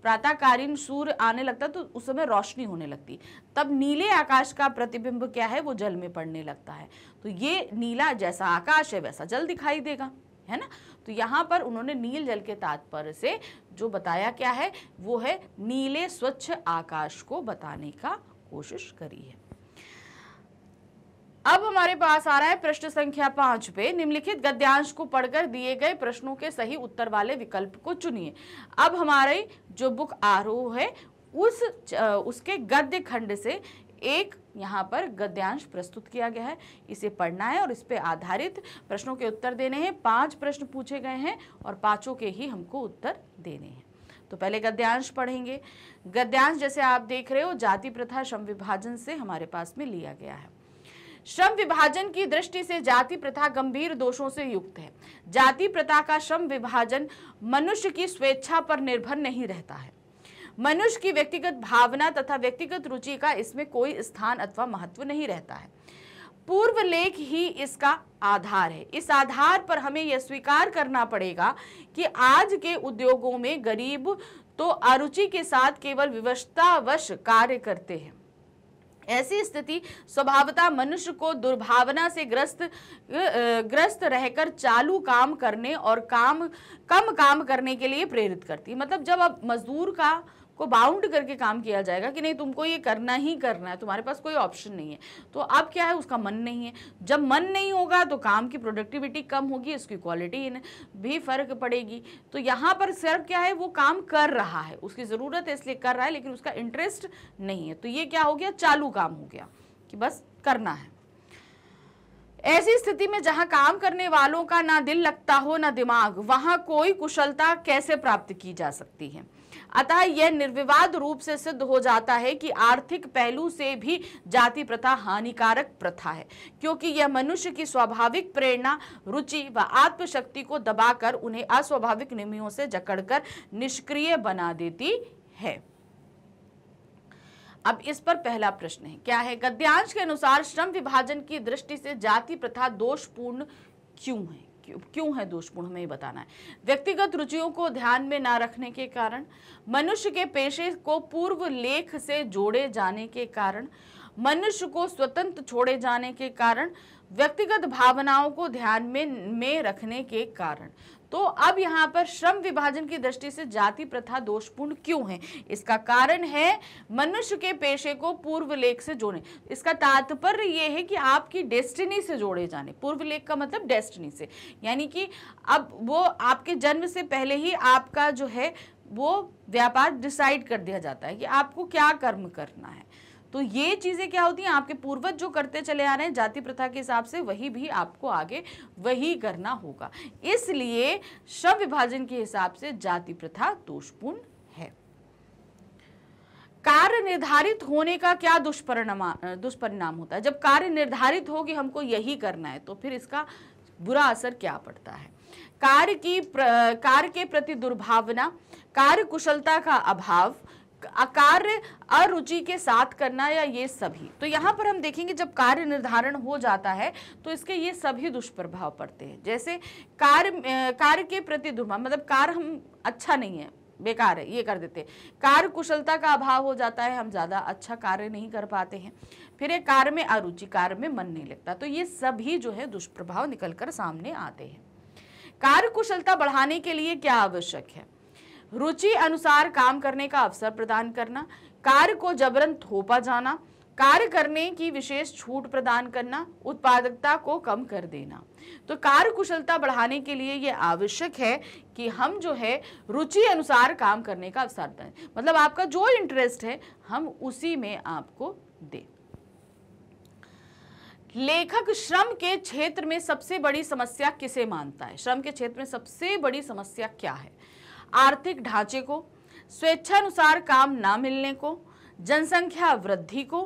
प्रातःकालीन सूर्य आने लगता तो उस समय रोशनी होने लगती तब नीले आकाश का प्रतिबिंब क्या है वो जल में पड़ने लगता है तो ये नीला जैसा आकाश है वैसा जल दिखाई देगा है ना तो यहाँ पर उन्होंने नील जल के तात्पर्य से जो बताया क्या है वो है नीले स्वच्छ आकाश को बताने का कोशिश करी है अब हमारे पास आ रहा है प्रश्न संख्या पांच पे निम्नलिखित गद्यांश को पढ़कर दिए गए प्रश्नों के सही उत्तर वाले विकल्प को चुनिए अब हमारे जो बुक आरोह है उस उसके गद्य खंड से एक यहाँ पर गद्यांश प्रस्तुत किया गया है इसे पढ़ना है और इस पर आधारित प्रश्नों के उत्तर देने हैं पांच प्रश्न पूछे गए हैं और पांचों के ही हमको उत्तर देने हैं तो पहले गद्यांश पढ़ेंगे गद्यांश जैसे आप देख रहे हो जाति प्रथा श्रम विभाजन से हमारे पास में लिया गया है श्रम विभाजन की दृष्टि से जाति प्रथा गंभीर दोषों से युक्त है जाति प्रथा का श्रम विभाजन मनुष्य की स्वेच्छा पर निर्भर नहीं रहता है मनुष्य की व्यक्तिगत भावना तथा व्यक्तिगत रुचि का इसमें कोई स्थान अथवा महत्व नहीं रहता है पूर्व लेख ही इसका आधार है इस आधार पर हमें यह स्वीकार करना पड़ेगा कि आज के उद्योगों में गरीब तो अरुचि के साथ केवल विवशतावश कार्य करते हैं ऐसी स्थिति स्वभावता मनुष्य को दुर्भावना से ग्रस्त ग्रस्त रहकर चालू काम करने और काम कम काम करने के लिए प्रेरित करती मतलब जब अब मजदूर का को बाउंड करके काम किया जाएगा कि नहीं तुमको ये करना ही करना है तुम्हारे पास कोई ऑप्शन नहीं है तो अब क्या है उसका मन नहीं है जब मन नहीं होगा तो काम की प्रोडक्टिविटी कम होगी उसकी क्वालिटी भी फर्क पड़ेगी तो यहाँ पर सिर्फ क्या है वो काम कर रहा है उसकी ज़रूरत है इसलिए कर रहा है लेकिन उसका इंटरेस्ट नहीं है तो ये क्या हो गया चालू काम हो गया कि बस करना है ऐसी स्थिति में जहां काम करने वालों का ना दिल लगता हो ना दिमाग वहां कोई कुशलता कैसे प्राप्त की जा सकती है अतः यह निर्विवाद रूप से सिद्ध हो जाता है कि आर्थिक पहलू से भी जाति प्रथा हानिकारक प्रथा है क्योंकि यह मनुष्य की स्वाभाविक प्रेरणा रुचि व आत्मशक्ति को दबाकर उन्हें अस्वाभाविक निमियों से जकड़कर निष्क्रिय बना देती है अब इस पर पहला प्रश्न है क्या है गद्यांश के अनुसार श्रम विभाजन की दृष्टि से जाति प्रथा दोषपूर्ण क्यों है क्यों है दोषपूर्ण हमें बताना है व्यक्तिगत रुचियों को ध्यान में ना रखने के कारण मनुष्य के पेशे को पूर्व लेख से जोड़े जाने के कारण मनुष्य को स्वतंत्र छोड़े जाने के कारण व्यक्तिगत भावनाओं को ध्यान में में रखने के कारण तो अब यहाँ पर श्रम विभाजन की दृष्टि से जाति प्रथा दोषपूर्ण क्यों है इसका कारण है मनुष्य के पेशे को पूर्व लेख से जोड़े इसका तात्पर्य ये है कि आपकी डेस्टिनी से जोड़े जाने पूर्व लेख का मतलब डेस्टिनी से यानी कि अब वो आपके जन्म से पहले ही आपका जो है वो व्यापार डिसाइड कर दिया जाता है कि आपको क्या कर्म करना है तो ये चीज़ें क्या होती हैं आपके पूर्वज जो करते चले आ रहे हैं जाति प्रथा के हिसाब से वही भी आपको आगे वही करना होगा इसलिए शव विभाजन के हिसाब से जाति प्रथा दोषपूर्ण है कार्य निर्धारित होने का क्या दुष्परिणाम दुष्परिणाम होता है जब कार्य निर्धारित हो कि हमको यही करना है तो फिर इसका बुरा असर क्या पड़ता है कार्य की कार्य के प्रति दुर्भावना कार्य कुशलता का अभाव कार्य अरुचि के साथ करना या ये सभी तो यहाँ पर हम देखेंगे जब कार्य निर्धारण हो जाता है तो इसके ये सभी दुष्प्रभाव पड़ते हैं जैसे कार्य कार्य के प्रति धुमा मतलब कार्य हम अच्छा नहीं है बेकार है ये कर देते हैं कार्य कुशलता का अभाव हो जाता है हम ज़्यादा अच्छा कार्य नहीं कर पाते हैं फिर एक कार्य में अरुचि कार्य में मन नहीं लगता तो ये सभी जो है दुष्प्रभाव निकल कर सामने आते हैं कार्य कुशलता बढ़ाने के लिए क्या आवश्यक है रुचि अनुसार काम करने का अवसर प्रदान करना कार्य को जबरन थोपा जाना कार्य करने की विशेष छूट प्रदान करना उत्पादकता को कम कर देना तो कार्य कुशलता बढ़ाने के लिए ये आवश्यक है कि हम जो है रुचि अनुसार काम करने का अवसर दें मतलब आपका जो इंटरेस्ट है हम उसी में आपको दें लेखक श्रम के क्षेत्र में सबसे बड़ी समस्या किसे मानता है श्रम के क्षेत्र में सबसे बड़ी समस्या क्या है आर्थिक ढांचे को स्वेच्छानुसार काम न मिलने को जनसंख्या वृद्धि को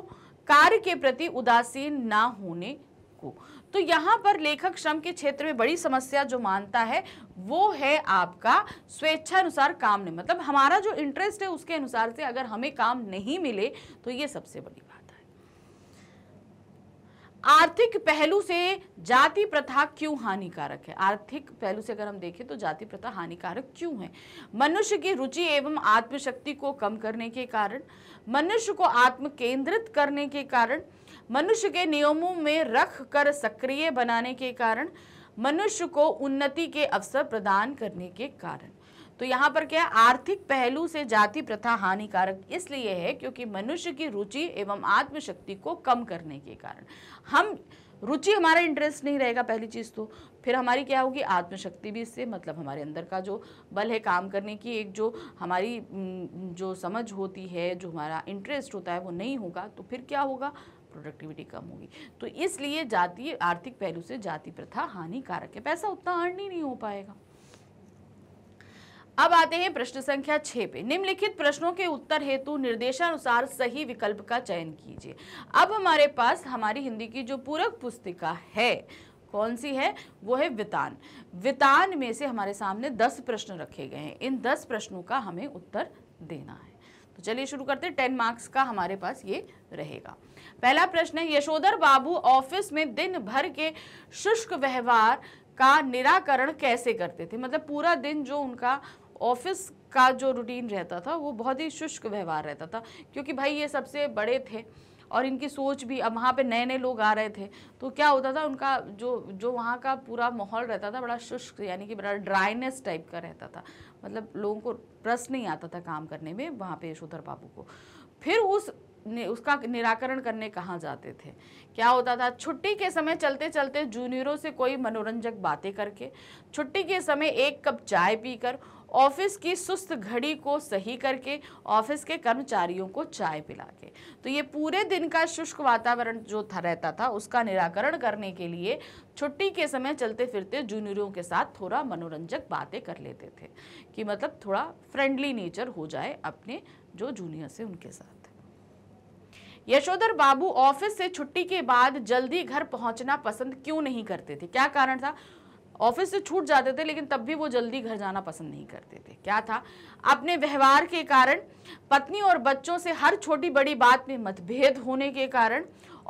कार्य के प्रति उदासीन ना होने को तो यहाँ पर लेखक श्रम के क्षेत्र में बड़ी समस्या जो मानता है वो है आपका स्वेच्छानुसार काम नहीं मतलब हमारा जो इंटरेस्ट है उसके अनुसार से अगर हमें काम नहीं मिले तो ये सबसे बड़ी आर्थिक पहलू से जाति प्रथा क्यों हानिकारक है आर्थिक पहलू से अगर हम देखें तो जाति प्रथा हानिकारक क्यों है मनुष्य की रुचि एवं आत्मशक्ति को कम करने के कारण मनुष्य को आत्म केंद्रित करने के कारण मनुष्य के नियमों में रख कर सक्रिय बनाने के कारण मनुष्य को उन्नति के अवसर प्रदान करने के कारण तो यहाँ पर क्या है आर्थिक पहलू से जाति प्रथा हानिकारक इसलिए है क्योंकि मनुष्य की रुचि एवं आत्मशक्ति को कम करने के कारण हम रुचि हमारा इंटरेस्ट नहीं रहेगा पहली चीज़ तो फिर हमारी क्या होगी आत्मशक्ति भी इससे मतलब हमारे अंदर का जो बल है काम करने की एक जो हमारी जो समझ होती है जो हमारा इंटरेस्ट होता है वो नहीं होगा तो फिर क्या होगा प्रोडक्टिविटी कम होगी तो इसलिए जाति आर्थिक पहलू से जाति प्रथा हानिकारक है पैसा उतना अर्न ही नहीं हो पाएगा अब आते हैं प्रश्न संख्या छः पे निम्नलिखित प्रश्नों के उत्तर हेतु निर्देशानुसार सही विकल्प का चयन कीजिए अब हमारे पास हमारी हिंदी की जो पूरक पुस्तिका है कौन सी है वो है वितान वितान में से हमारे सामने दस प्रश्न रखे गए हैं इन दस प्रश्नों का हमें उत्तर देना है तो चलिए शुरू करते हैं टेन मार्क्स का हमारे पास ये रहेगा पहला प्रश्न है यशोधर बाबू ऑफिस में दिन भर के शुष्क व्यवहार का निराकरण कैसे करते थे मतलब पूरा दिन जो उनका ऑफिस का जो रूटीन रहता था वो बहुत ही शुष्क व्यवहार रहता था क्योंकि भाई ये सबसे बड़े थे और इनकी सोच भी अब वहाँ पे नए नए लोग आ रहे थे तो क्या होता था उनका जो जो वहाँ का पूरा माहौल रहता था बड़ा शुष्क यानी कि बड़ा ड्राइनेस टाइप का रहता था मतलब लोगों को रस नहीं आता था काम करने में वहाँ पे यशोधर बाबू को फिर उस उसका निराकरण करने कहाँ जाते थे क्या होता था छुट्टी के समय चलते चलते जूनियरों से कोई मनोरंजक बातें करके छुट्टी के समय एक कप चाय पीकर ऑफिस की सुस्त घड़ी को सही करके ऑफिस के कर्मचारियों को चाय पिला के तो ये पूरे दिन का शुष्क वातावरण जो था रहता था उसका निराकरण करने के लिए छुट्टी के समय चलते फिरते जूनियरों के साथ थोड़ा मनोरंजक बातें कर लेते थे कि मतलब थोड़ा फ्रेंडली नेचर हो जाए अपने जो जूनियर्स हैं उनके साथ यशोधर बाबू ऑफिस से छुट्टी के बाद जल्दी घर पहुंचना पसंद क्यों नहीं करते थे क्या कारण था ऑफिस से छूट जाते थे लेकिन तब भी वो जल्दी घर जाना पसंद नहीं करते थे क्या था अपने व्यवहार के कारण पत्नी और बच्चों से हर छोटी बड़ी बात में मतभेद होने के कारण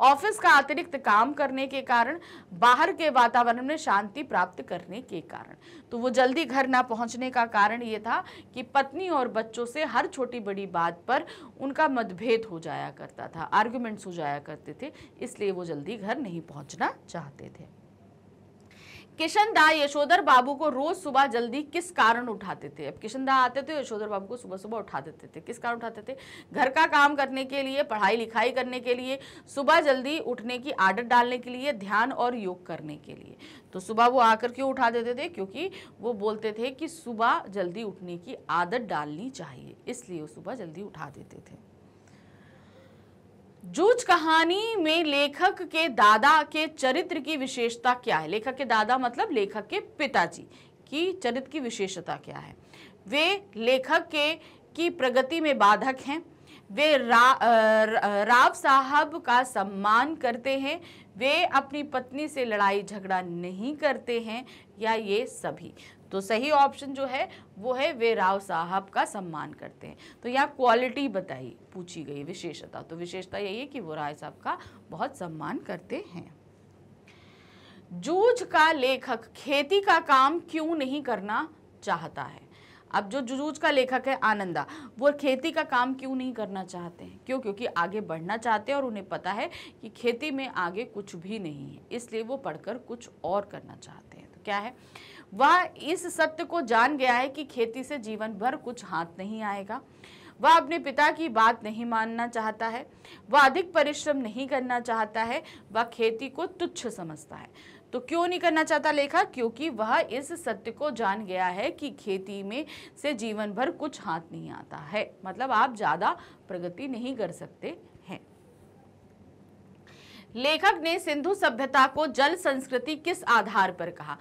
ऑफिस का अतिरिक्त काम करने के कारण बाहर के वातावरण में शांति प्राप्त करने के कारण तो वो जल्दी घर ना पहुंचने का कारण ये था कि पत्नी और बच्चों से हर छोटी बड़ी बात पर उनका मतभेद हो जाया करता था आर्ग्यूमेंट्स हो जाया करते थे इसलिए वो जल्दी घर नहीं पहुंचना चाहते थे किशन दा यशोधर बाबू को रोज सुबह जल्दी किस कारण उठाते थे अब किशन दा आते थे यशोधर बाबू को सुबह सुबह उठा देते थे किस कारण उठाते थे घर का काम करने के लिए पढ़ाई लिखाई करने के लिए सुबह जल्दी उठने की आदत डालने के लिए ध्यान और योग करने के लिए तो सुबह वो आकर क्यों उठा देते थे क्योंकि वो बोलते थे कि सुबह जल्दी उठने की आदत डालनी चाहिए इसलिए वो सुबह जल्दी उठा देते थे जूझ कहानी में लेखक के दादा के चरित्र की विशेषता क्या है लेखक के दादा मतलब लेखक के पिताजी की चरित्र की विशेषता क्या है वे लेखक के की प्रगति में बाधक हैं वे रा, राव साहब का सम्मान करते हैं वे अपनी पत्नी से लड़ाई झगड़ा नहीं करते हैं या ये सभी तो सही ऑप्शन जो है वो है वे राव साहब का सम्मान करते हैं तो यहाँ क्वालिटी बताई पूछी गई विशेषता तो विशेषता यही है कि वो राय साहब का बहुत सम्मान करते हैं जूझ का लेखक खेती का काम क्यों नहीं करना चाहता है अब जो जुजूज का लेखक है आनंदा वो खेती का काम क्यों नहीं करना चाहते हैं क्यों क्योंकि आगे बढ़ना चाहते हैं और उन्हें पता है कि खेती में आगे कुछ भी नहीं है इसलिए वो पढ़कर कुछ और करना चाहते हैं तो क्या है वह इस सत्य को जान गया है कि खेती से जीवन भर कुछ हाथ नहीं आएगा वह अपने पिता की बात नहीं मानना चाहता है वह अधिक परिश्रम नहीं करना चाहता है वह खेती को तुच्छ समझता है तो क्यों नहीं करना चाहता लेखा क्योंकि वह इस सत्य को जान गया है कि खेती में से जीवन भर कुछ हाथ नहीं आता है मतलब आप ज़्यादा प्रगति नहीं कर सकते हैं लेखक ने सिंधु सभ्यता को जल संस्कृति किस आधार पर कहा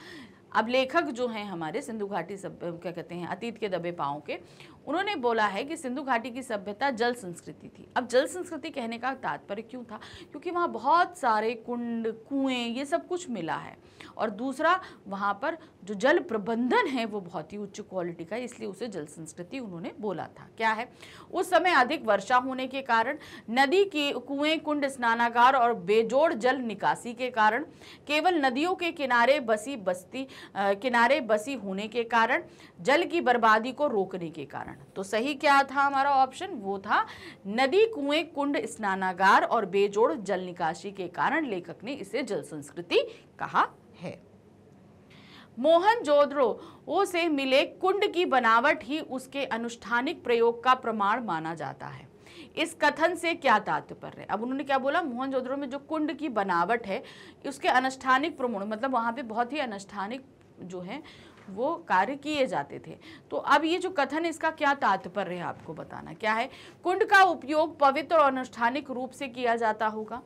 अब लेखक जो हैं हमारे सिंधु घाटी सब क्या कहते हैं अतीत के दबे पाँव के उन्होंने बोला है कि सिंधु घाटी की सभ्यता जल संस्कृति थी अब जल संस्कृति कहने का तात्पर्य क्यों था क्योंकि वहाँ बहुत सारे कुंड कुएँ ये सब कुछ मिला है और दूसरा वहाँ पर जो जल प्रबंधन है वो बहुत ही उच्च क्वालिटी का इसलिए उसे जल संस्कृति उन्होंने बोला था क्या है उस समय अधिक वर्षा होने के कारण नदी के कुएँ कुंड स्नानागार और बेजोड़ जल निकासी के कारण केवल नदियों के किनारे बसी बस्ती किनारे बसी होने के कारण जल की बर्बादी को रोकने के कारण कारण तो सही क्या था हमारा ऑप्शन वो था नदी कुएं कुंड स्नानागार और बेजोड़ जल निकासी के कारण लेखक ने इसे जल संस्कृति कहा है मोहन जोदड़ो से मिले कुंड की बनावट ही उसके अनुष्ठानिक प्रयोग का प्रमाण माना जाता है इस कथन से क्या तात्पर्य अब उन्होंने क्या बोला मोहन जोद्रो में जो कुंड की बनावट है उसके अनुष्ठानिक प्रमाण मतलब वहां पे बहुत ही अनुष्ठानिक जो है वो कार्य किए जाते थे तो अब ये जो कथन इसका क्या तात्पर्य है आपको बताना क्या है कुंड का उपयोग पवित्र और अनुष्ठानिक रूप से किया जाता होगा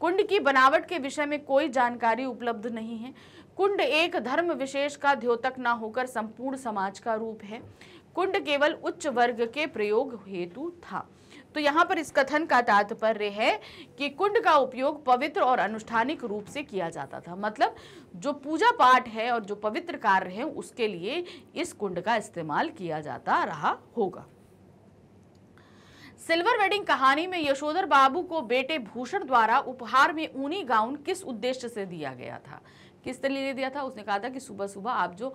कुंड की बनावट के विषय में कोई जानकारी उपलब्ध नहीं है कुंड एक धर्म विशेष का द्योतक न होकर संपूर्ण समाज का रूप है कुंड केवल उच्च वर्ग के प्रयोग हेतु था तो यहाँ पर इस कथन का तात्पर्य है कि कुंड का उपयोग पवित्र और अनुष्ठानिक रूप से किया जाता था मतलब जो पूजा पाठ है और जो पवित्र कार्य है उसके लिए इस कुंड का इस्तेमाल किया जाता रहा होगा सिल्वर वेडिंग कहानी में यशोधर बाबू को बेटे भूषण द्वारा उपहार में ऊनी गाउन किस उद्देश्य से दिया गया था किस लिए दिया था उसने कहा था कि सुबह सुबह आप जो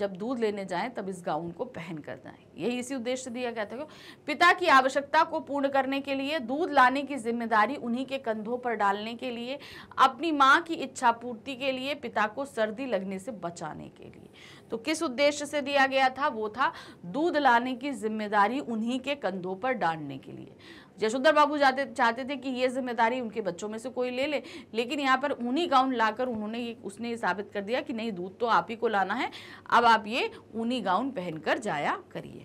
जब दूध लेने जाएं तब इस गाउन को पहन कर जाएं यही इसी उद्देश्य से दिया गया था पिता की आवश्यकता को पूर्ण करने के लिए दूध लाने की जिम्मेदारी उन्हीं के कंधों पर डालने के लिए अपनी माँ की इच्छा पूर्ति के लिए पिता को सर्दी लगने से बचाने के लिए तो किस उद्देश्य से दिया गया था वो था दूध लाने की जिम्मेदारी उन्हीं के कंधों पर डालने के लिए यशोधर बाबू जाते चाहते थे कि ये जिम्मेदारी उनके बच्चों में से कोई ले ले लेकिन यहाँ पर उन्हीं गाउन लाकर उन्होंने ये उसने ये साबित कर दिया कि नहीं दूध तो आप ही को लाना है अब आप ये ऊनी गाउन पहनकर जाया करिए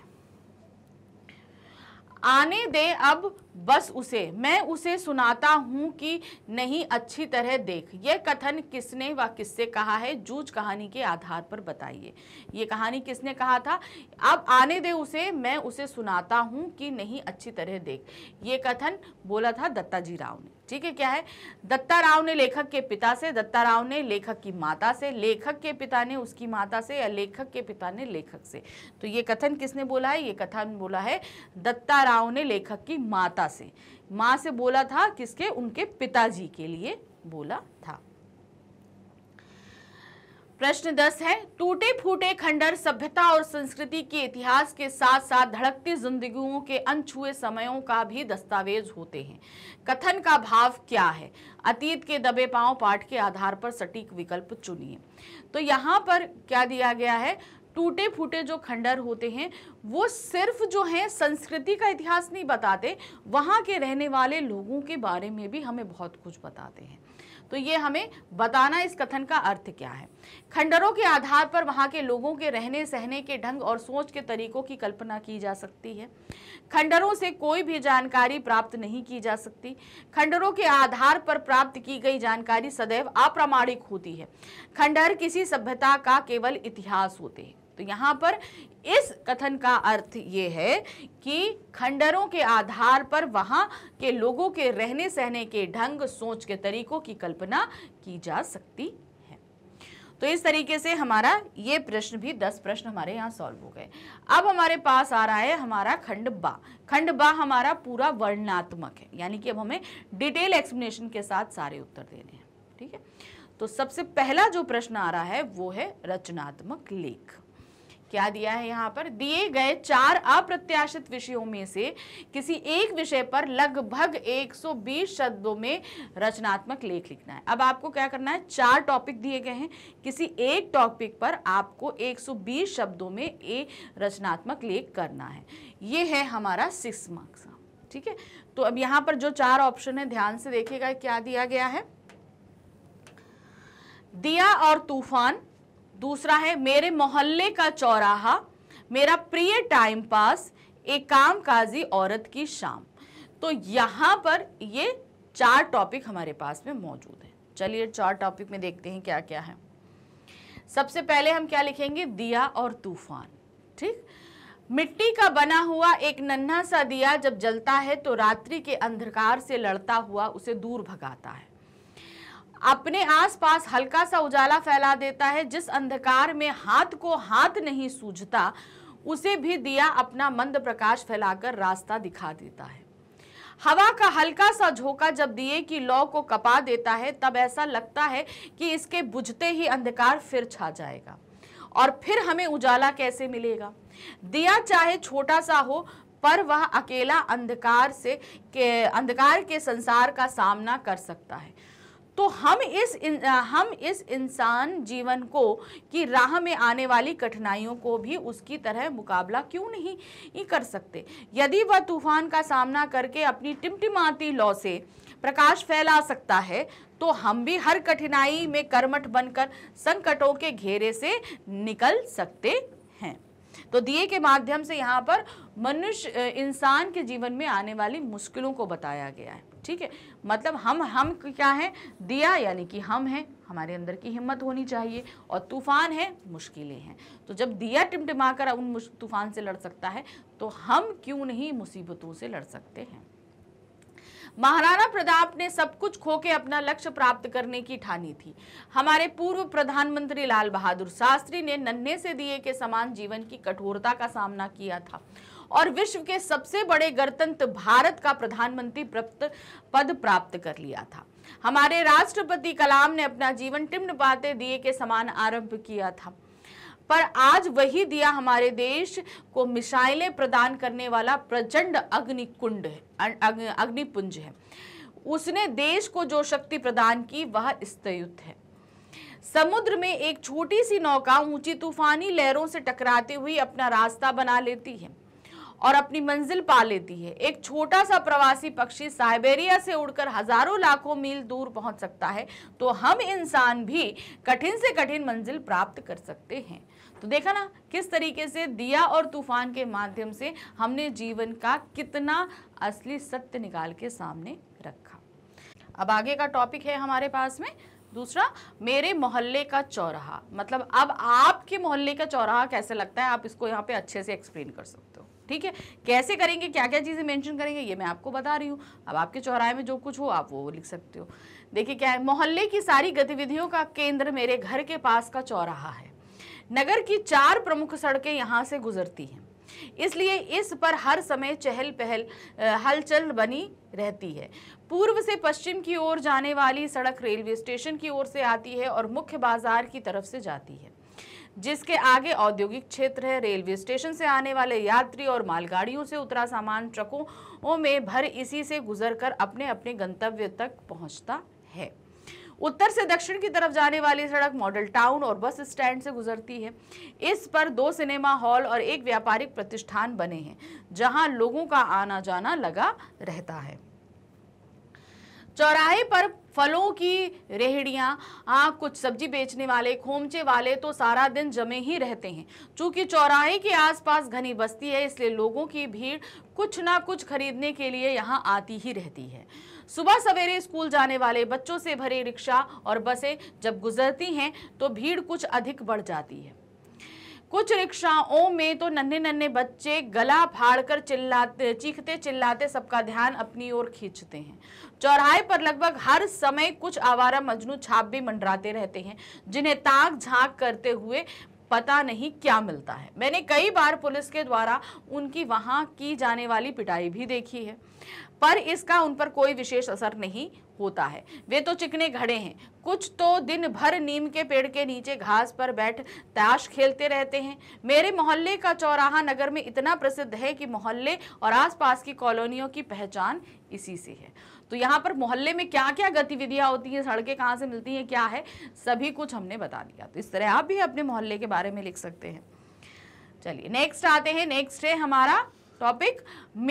आने दे अब बस उसे मैं उसे सुनाता हूँ कि नहीं अच्छी तरह देख यह कथन किसने व किससे कहा है जूझ कहानी के आधार पर बताइए ये कहानी किसने कहा था अब आने दे उसे मैं उसे सुनाता हूँ कि नहीं अच्छी तरह देख ये कथन बोला था दत्ता जी राव ने ठीक है क्या है दत्ता राव ने लेखक के पिता से दत्ता राव ने लेखक की माता से लेखक के पिता ने उसकी माता से या लेखक के पिता ने लेखक से तो ये कथन किसने बोला है ये कथन बोला है दत्ता राव ने लेखक की माता माता से माँ से बोला था किसके उनके पिताजी के लिए बोला था प्रश्न दस है टूटे फूटे खंडर सभ्यता और संस्कृति के इतिहास के साथ साथ धड़कती जिंदगियों के अनछुए समयों का भी दस्तावेज होते हैं कथन का भाव क्या है अतीत के दबे पांव पाठ के आधार पर सटीक विकल्प चुनिए तो यहाँ पर क्या दिया गया है टूटे फूटे जो खंडर होते हैं वो सिर्फ जो है संस्कृति का इतिहास नहीं बताते वहाँ के रहने वाले लोगों के बारे में भी हमें बहुत कुछ बताते हैं तो ये हमें बताना इस कथन का अर्थ क्या है खंडरों के आधार पर वहाँ के लोगों के रहने सहने के ढंग और सोच के तरीकों की कल्पना की जा सकती है खंडरों से कोई भी जानकारी प्राप्त नहीं की जा सकती खंडरों के आधार पर प्राप्त की गई जानकारी सदैव अप्रामाणिक होती है खंडहर किसी सभ्यता का केवल इतिहास होते हैं तो यहाँ पर इस कथन का अर्थ ये है कि खंडरों के आधार पर वहाँ के लोगों के रहने सहने के ढंग सोच के तरीकों की कल्पना की जा सकती है तो इस तरीके से हमारा ये प्रश्न भी दस प्रश्न हमारे यहाँ सॉल्व हो गए अब हमारे पास आ रहा है हमारा खंड बा खंड बा हमारा पूरा वर्णात्मक है यानी कि अब हमें डिटेल एक्सप्लेनेशन के साथ सारे उत्तर देने हैं ठीक है तो सबसे पहला जो प्रश्न आ रहा है वो है रचनात्मक लेख क्या दिया है यहाँ पर दिए गए चार अप्रत्याशित विषयों में से किसी एक विषय पर लगभग 120 शब्दों में रचनात्मक लेख लिखना है अब आपको क्या करना है चार टॉपिक दिए गए हैं किसी एक टॉपिक पर आपको 120 शब्दों में ए रचनात्मक लेख करना है ये है हमारा सिक्स मार्क्स ठीक है तो अब यहाँ पर जो चार ऑप्शन है ध्यान से देखेगा क्या दिया गया है दिया और तूफान दूसरा है मेरे मोहल्ले का चौराहा मेरा प्रिय टाइम पास एक काम काजी औरत की शाम तो यहाँ पर ये चार टॉपिक हमारे पास में मौजूद है चलिए चार टॉपिक में देखते हैं क्या क्या है सबसे पहले हम क्या लिखेंगे दिया और तूफान ठीक मिट्टी का बना हुआ एक नन्हा सा दिया जब जलता है तो रात्रि के अंधकार से लड़ता हुआ उसे दूर भगाता है अपने आसपास हल्का सा उजाला फैला देता है जिस अंधकार में हाथ को हाथ नहीं सूझता उसे भी दिया अपना मंद प्रकाश फैलाकर रास्ता दिखा देता है हवा का हल्का सा झोंका जब दिए की लौ को कपा देता है तब ऐसा लगता है कि इसके बुझते ही अंधकार फिर छा जाएगा और फिर हमें उजाला कैसे मिलेगा दिया चाहे छोटा सा हो पर वह अकेला अंधकार से के अंधकार के संसार का सामना कर सकता है तो हम इस इन, हम इस इंसान जीवन को की राह में आने वाली कठिनाइयों को भी उसकी तरह मुकाबला क्यों नहीं कर सकते यदि वह तूफान का सामना करके अपनी टिमटिमाती लौ से प्रकाश फैला सकता है तो हम भी हर कठिनाई में कर्मठ बनकर संकटों के घेरे से निकल सकते हैं तो दिए के माध्यम से यहाँ पर मनुष्य इंसान के जीवन में आने वाली मुश्किलों को बताया गया है ठीक है मतलब हम हम क्या हैं दिया यानी कि हम हैं हमारे अंदर की हिम्मत होनी चाहिए और तूफान है मुश्किलें हैं तो जब दिया टिमटिमा कर उन तूफान से लड़ सकता है तो हम क्यों नहीं मुसीबतों से लड़ सकते हैं महाराणा प्रताप ने सब कुछ खो के अपना लक्ष्य प्राप्त करने की ठानी थी हमारे पूर्व प्रधानमंत्री लाल बहादुर शास्त्री ने नन्हे से दिए के समान जीवन की कठोरता का सामना किया था और विश्व के सबसे बड़े गणतंत्र भारत का प्रधानमंत्री पद प्राप्त कर लिया था हमारे राष्ट्रपति कलाम ने अपना जीवन टिम्न पाते दिए के समान आरंभ किया था पर आज वही दिया हमारे देश को मिसाइलें प्रदान करने वाला प्रचंड अग्निकुंड है अग्निपुंज है उसने देश को जो शक्ति प्रदान की वह स्तुत है समुद्र में एक छोटी सी नौका ऊंची तूफानी लहरों से टकराती हुई अपना रास्ता बना लेती है और अपनी मंजिल पा लेती है एक छोटा सा प्रवासी पक्षी साइबेरिया से उड़कर हजारों लाखों मील दूर पहुंच सकता है तो हम इंसान भी कठिन से कठिन मंजिल प्राप्त कर सकते हैं तो देखा ना किस तरीके से दिया और तूफान के माध्यम से हमने जीवन का कितना असली सत्य निकाल के सामने रखा अब आगे का टॉपिक है हमारे पास में दूसरा मेरे मोहल्ले का चौराहा मतलब अब आपके मोहल्ले का चौराहा कैसे लगता है आप इसको यहाँ पे अच्छे से एक्सप्लेन कर सकते हो ठीक है कैसे करेंगे क्या क्या चीज़ें मेंशन करेंगे ये मैं आपको बता रही हूँ अब आपके चौराहे में जो कुछ हो आप वो लिख सकते हो देखिए क्या है मोहल्ले की सारी गतिविधियों का केंद्र मेरे घर के पास का चौराहा है नगर की चार प्रमुख सड़कें यहाँ से गुजरती हैं इसलिए इस पर हर समय चहल पहल हलचल बनी रहती है पूर्व से पश्चिम की ओर जाने वाली सड़क रेलवे स्टेशन की ओर से आती है और मुख्य बाजार की तरफ से जाती है जिसके आगे औद्योगिक क्षेत्र है रेलवे स्टेशन से आने वाले यात्री और मालगाड़ियों से उतरा सामान ट्रकों में भर इसी से गुजरकर अपने अपने गंतव्य तक पहुंचता है उत्तर से दक्षिण की तरफ जाने वाली सड़क मॉडल टाउन और बस स्टैंड से गुजरती है इस पर दो सिनेमा हॉल और एक व्यापारिक प्रतिष्ठान बने हैं जहां लोगों का आना जाना लगा रहता है चौराहे पर फलों की रेहड़ियाँ हाँ कुछ सब्जी बेचने वाले खोमचे वाले तो सारा दिन जमे ही रहते हैं क्योंकि चौराहे के आसपास घनी बस्ती है इसलिए लोगों की भीड़ कुछ ना कुछ खरीदने के लिए यहाँ आती ही रहती है सुबह सवेरे स्कूल जाने वाले बच्चों से भरे रिक्शा और बसें जब गुजरती हैं तो भीड़ कुछ अधिक बढ़ जाती है कुछ रिक्शाओं में तो नन्हे नन्हे बच्चे गला फाड़कर चिल्लाते चीखते चिल्लाते सबका ध्यान अपनी ओर खींचते हैं चौराहे पर लगभग हर समय कुछ आवारा मजनू छाप भी मंडराते रहते हैं जिन्हें ताक झांक करते हुए पता नहीं क्या मिलता है मैंने कई बार पुलिस के द्वारा उनकी वहां की जाने वाली पिटाई भी देखी है पर इसका उन पर कोई विशेष असर नहीं होता है वे तो चिकने घड़े हैं कुछ तो दिन भर नीम के पेड़ के नीचे घास पर बैठ ताश खेलते रहते हैं मेरे मोहल्ले का चौराहा नगर में इतना प्रसिद्ध है कि मोहल्ले और आसपास की कॉलोनियों की पहचान इसी से है तो यहाँ पर मोहल्ले में क्या क्या गतिविधियाँ होती हैं सड़कें कहाँ से मिलती हैं क्या है सभी कुछ हमने बता दिया तो इस तरह आप भी अपने मोहल्ले के बारे में लिख सकते हैं चलिए नेक्स्ट आते हैं नेक्स्ट है हमारा टॉपिक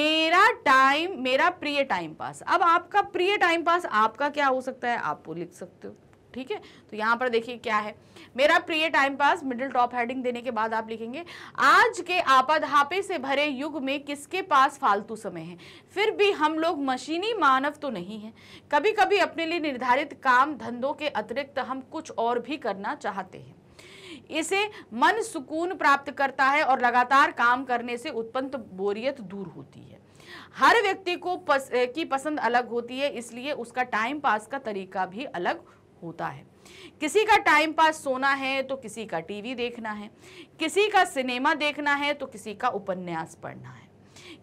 मेरा टाइम मेरा प्रिय टाइम पास अब आपका प्रिय टाइम पास आपका क्या हो सकता है आप वो लिख सकते हो ठीक है तो यहाँ पर देखिए क्या है मेरा प्रिय time pass middle top heading देने के बाद आप लिखेंगे आज के आपाधापे से भरे युग में किसके पास फालतू समय है फिर भी हम लोग मशीनी मानव तो नहीं है कभी कभी अपने लिए निर्धारित काम धंधों के अतिरिक्त हम कुछ और भी करना चाहते हैं इसे मन सुकून प्राप्त करता है और लगातार काम करने से उत्पन्न बोरियत दूर होती है हर व्यक्ति को पस, की पसंद अलग होती है इसलिए उसका टाइम पास का तरीका भी अलग होता है किसी का टाइम पास सोना है तो किसी का टीवी देखना है किसी का सिनेमा देखना है तो किसी का उपन्यास पढ़ना है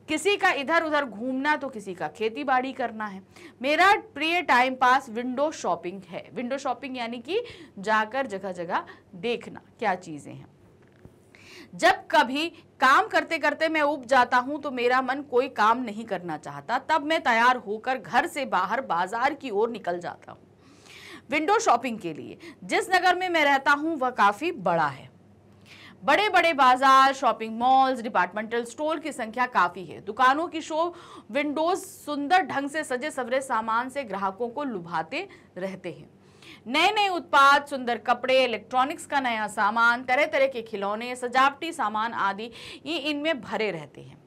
किसी का इधर उधर घूमना तो किसी का खेती बाड़ी करना है मेरा प्रिय टाइम पास विंडो शॉपिंग है विंडो शॉपिंग यानी कि जाकर जगह जगह देखना क्या चीज़ें हैं जब कभी काम करते करते मैं उब जाता हूं तो मेरा मन कोई काम नहीं करना चाहता तब मैं तैयार होकर घर से बाहर बाजार की ओर निकल जाता हूं विंडो शॉपिंग के लिए जिस नगर में मैं रहता हूं वह काफ़ी बड़ा है बड़े बड़े बाजार शॉपिंग मॉल्स डिपार्टमेंटल स्टोर की संख्या काफ़ी है दुकानों की शो विंडोज सुंदर ढंग से सजे सवरे सामान से ग्राहकों को लुभाते रहते हैं नए नए उत्पाद सुंदर कपड़े इलेक्ट्रॉनिक्स का नया सामान तरह तरह के खिलौने सजावटी सामान आदि ये इनमें भरे रहते हैं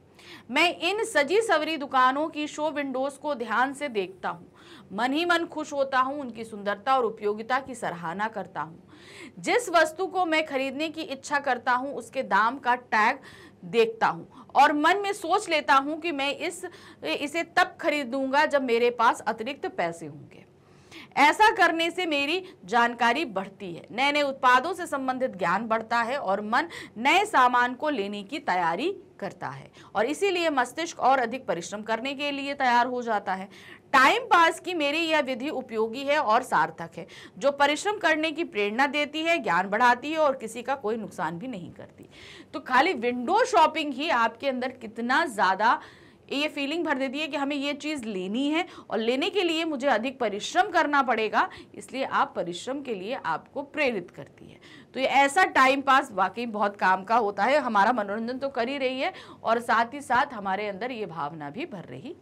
मैं इन सजी सवरी दुकानों की शो विंडोज को ध्यान से देखता हूँ मन ही मन खुश होता हूँ उनकी सुंदरता और उपयोगिता की सराहना करता हूँ जिस वस्तु को मैं खरीदने की इच्छा करता हूँ उसके दाम का टैग देखता हूँ और मन में सोच लेता हूँ कि मैं इस इसे तब खरीदूंगा जब मेरे पास अतिरिक्त पैसे होंगे ऐसा करने से मेरी जानकारी बढ़ती है नए नए उत्पादों से संबंधित ज्ञान बढ़ता है और मन नए सामान को लेने की तैयारी करता है और इसीलिए मस्तिष्क और अधिक परिश्रम करने के लिए तैयार हो जाता है टाइम पास की मेरी यह विधि उपयोगी है और सार्थक है जो परिश्रम करने की प्रेरणा देती है ज्ञान बढ़ाती है और किसी का कोई नुकसान भी नहीं करती तो खाली विंडो शॉपिंग ही आपके अंदर कितना ज़्यादा ये फीलिंग भर देती है कि हमें ये चीज़ लेनी है और लेने के लिए मुझे अधिक परिश्रम करना पड़ेगा इसलिए आप परिश्रम के लिए आपको प्रेरित करती है तो ये ऐसा टाइम पास वाकई बहुत काम का होता है हमारा मनोरंजन तो कर ही रही है और साथ ही साथ हमारे अंदर ये भावना भी भर रही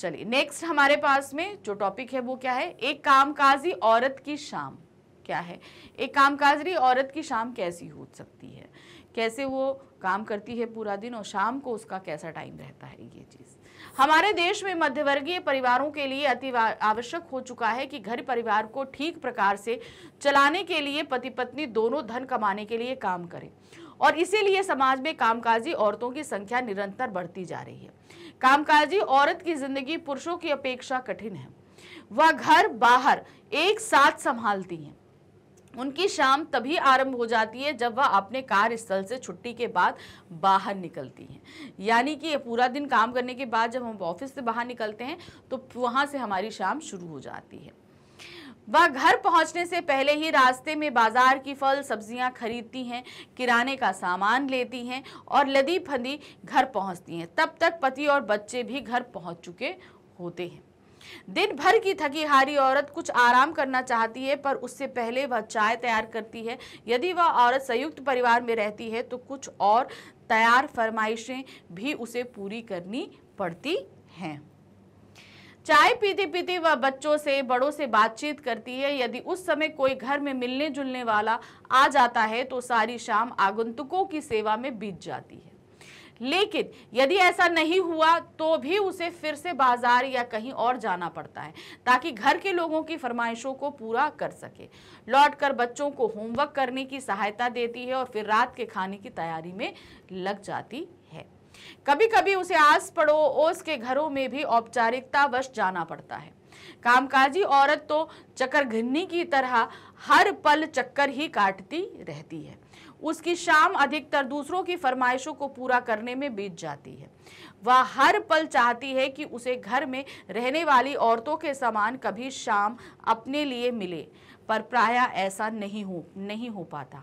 चलिए नेक्स्ट हमारे पास में जो टॉपिक है वो क्या है एक कामकाजी औरत की शाम क्या है एक कामकाजी औरत की शाम कैसी हो सकती है कैसे वो काम करती है पूरा दिन और शाम को उसका कैसा टाइम रहता है ये चीज़ हमारे देश में मध्यवर्गीय परिवारों के लिए अति आवश्यक हो चुका है कि घर परिवार को ठीक प्रकार से चलाने के लिए पति पत्नी दोनों धन कमाने के लिए काम करें और इसीलिए समाज में कामकाजी औरतों की संख्या निरंतर बढ़ती जा रही है कामकाजी औरत की जिंदगी पुरुषों की अपेक्षा कठिन है वह घर बाहर एक साथ संभालती हैं उनकी शाम तभी आरंभ हो जाती है जब वह अपने कार्यस्थल से छुट्टी के बाद बाहर निकलती हैं यानी कि पूरा दिन काम करने के बाद जब हम ऑफिस से बाहर निकलते हैं तो वहाँ से हमारी शाम शुरू हो जाती है वह घर पहुंचने से पहले ही रास्ते में बाजार की फल सब्जियां खरीदती हैं किराने का सामान लेती हैं और लदी फंदी घर पहुंचती हैं तब तक पति और बच्चे भी घर पहुंच चुके होते हैं दिन भर की थकी हारी औरत कुछ आराम करना चाहती है पर उससे पहले वह चाय तैयार करती है यदि वह औरत संयुक्त परिवार में रहती है तो कुछ और तैयार फरमाइशें भी उसे पूरी करनी पड़ती हैं चाय पीते पीते वह बच्चों से बड़ों से बातचीत करती है यदि उस समय कोई घर में मिलने जुलने वाला आ जाता है तो सारी शाम आगंतुकों की सेवा में बीत जाती है लेकिन यदि ऐसा नहीं हुआ तो भी उसे फिर से बाजार या कहीं और जाना पड़ता है ताकि घर के लोगों की फरमाइशों को पूरा कर सके लौटकर बच्चों को होमवर्क करने की सहायता देती है और फिर रात के खाने की तैयारी में लग जाती कभी कभी उसे आस पड़ोस के घरों में भी औपचारिकता वश जाना पड़ता है कामकाजी औरत तो चक्कर घिन्नी की तरह हर पल चक्कर ही काटती रहती है उसकी शाम अधिकतर दूसरों की फरमाइशों को पूरा करने में बीत जाती है वह हर पल चाहती है कि उसे घर में रहने वाली औरतों के समान कभी शाम अपने लिए मिले पर प्राय ऐसा नहीं हो नहीं हो पाता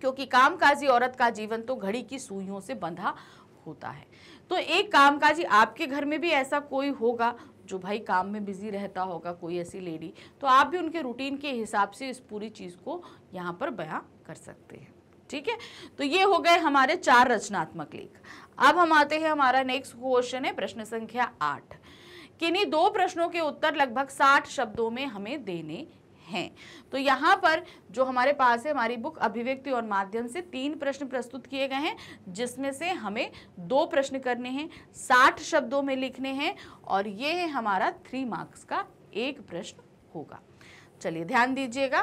क्योंकि कामकाजी औरत का जीवन तो घड़ी की सुइयों से बंधा होता है तो एक कामकाजी आपके घर में भी ऐसा कोई होगा जो भाई काम में बिजी रहता होगा कोई ऐसी लेडी तो आप भी उनके रूटीन के हिसाब से इस पूरी चीज़ को यहाँ पर बयां कर सकते हैं ठीक है तो ये हो गए हमारे चार रचनात्मक लेख अब हम आते हैं हमारा नेक्स्ट क्वेश्चन है प्रश्न संख्या आठ किन्हीं दो प्रश्नों के उत्तर लगभग साठ शब्दों में हमें देने हैं तो यहाँ पर जो हमारे पास है हमारी बुक अभिव्यक्ति और माध्यम से तीन प्रश्न प्रस्तुत किए गए हैं जिसमें से हमें दो प्रश्न करने हैं साठ शब्दों में लिखने हैं और ये है हमारा थ्री मार्क्स का एक प्रश्न होगा चलिए ध्यान दीजिएगा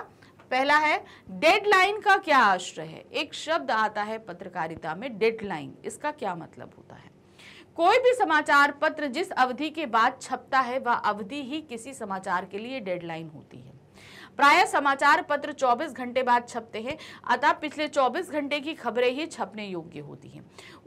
पहला है डेडलाइन का क्या आश्रय है एक शब्द आता है पत्रकारिता में डेडलाइन इसका क्या मतलब होता है कोई भी समाचार पत्र जिस अवधि के बाद छपता है वह अवधि ही किसी समाचार के लिए डेडलाइन होती है प्राय समाचार पत्र 24 घंटे बाद छपते हैं अतः पिछले 24 घंटे की खबरें ही छपने योग्य होती हैं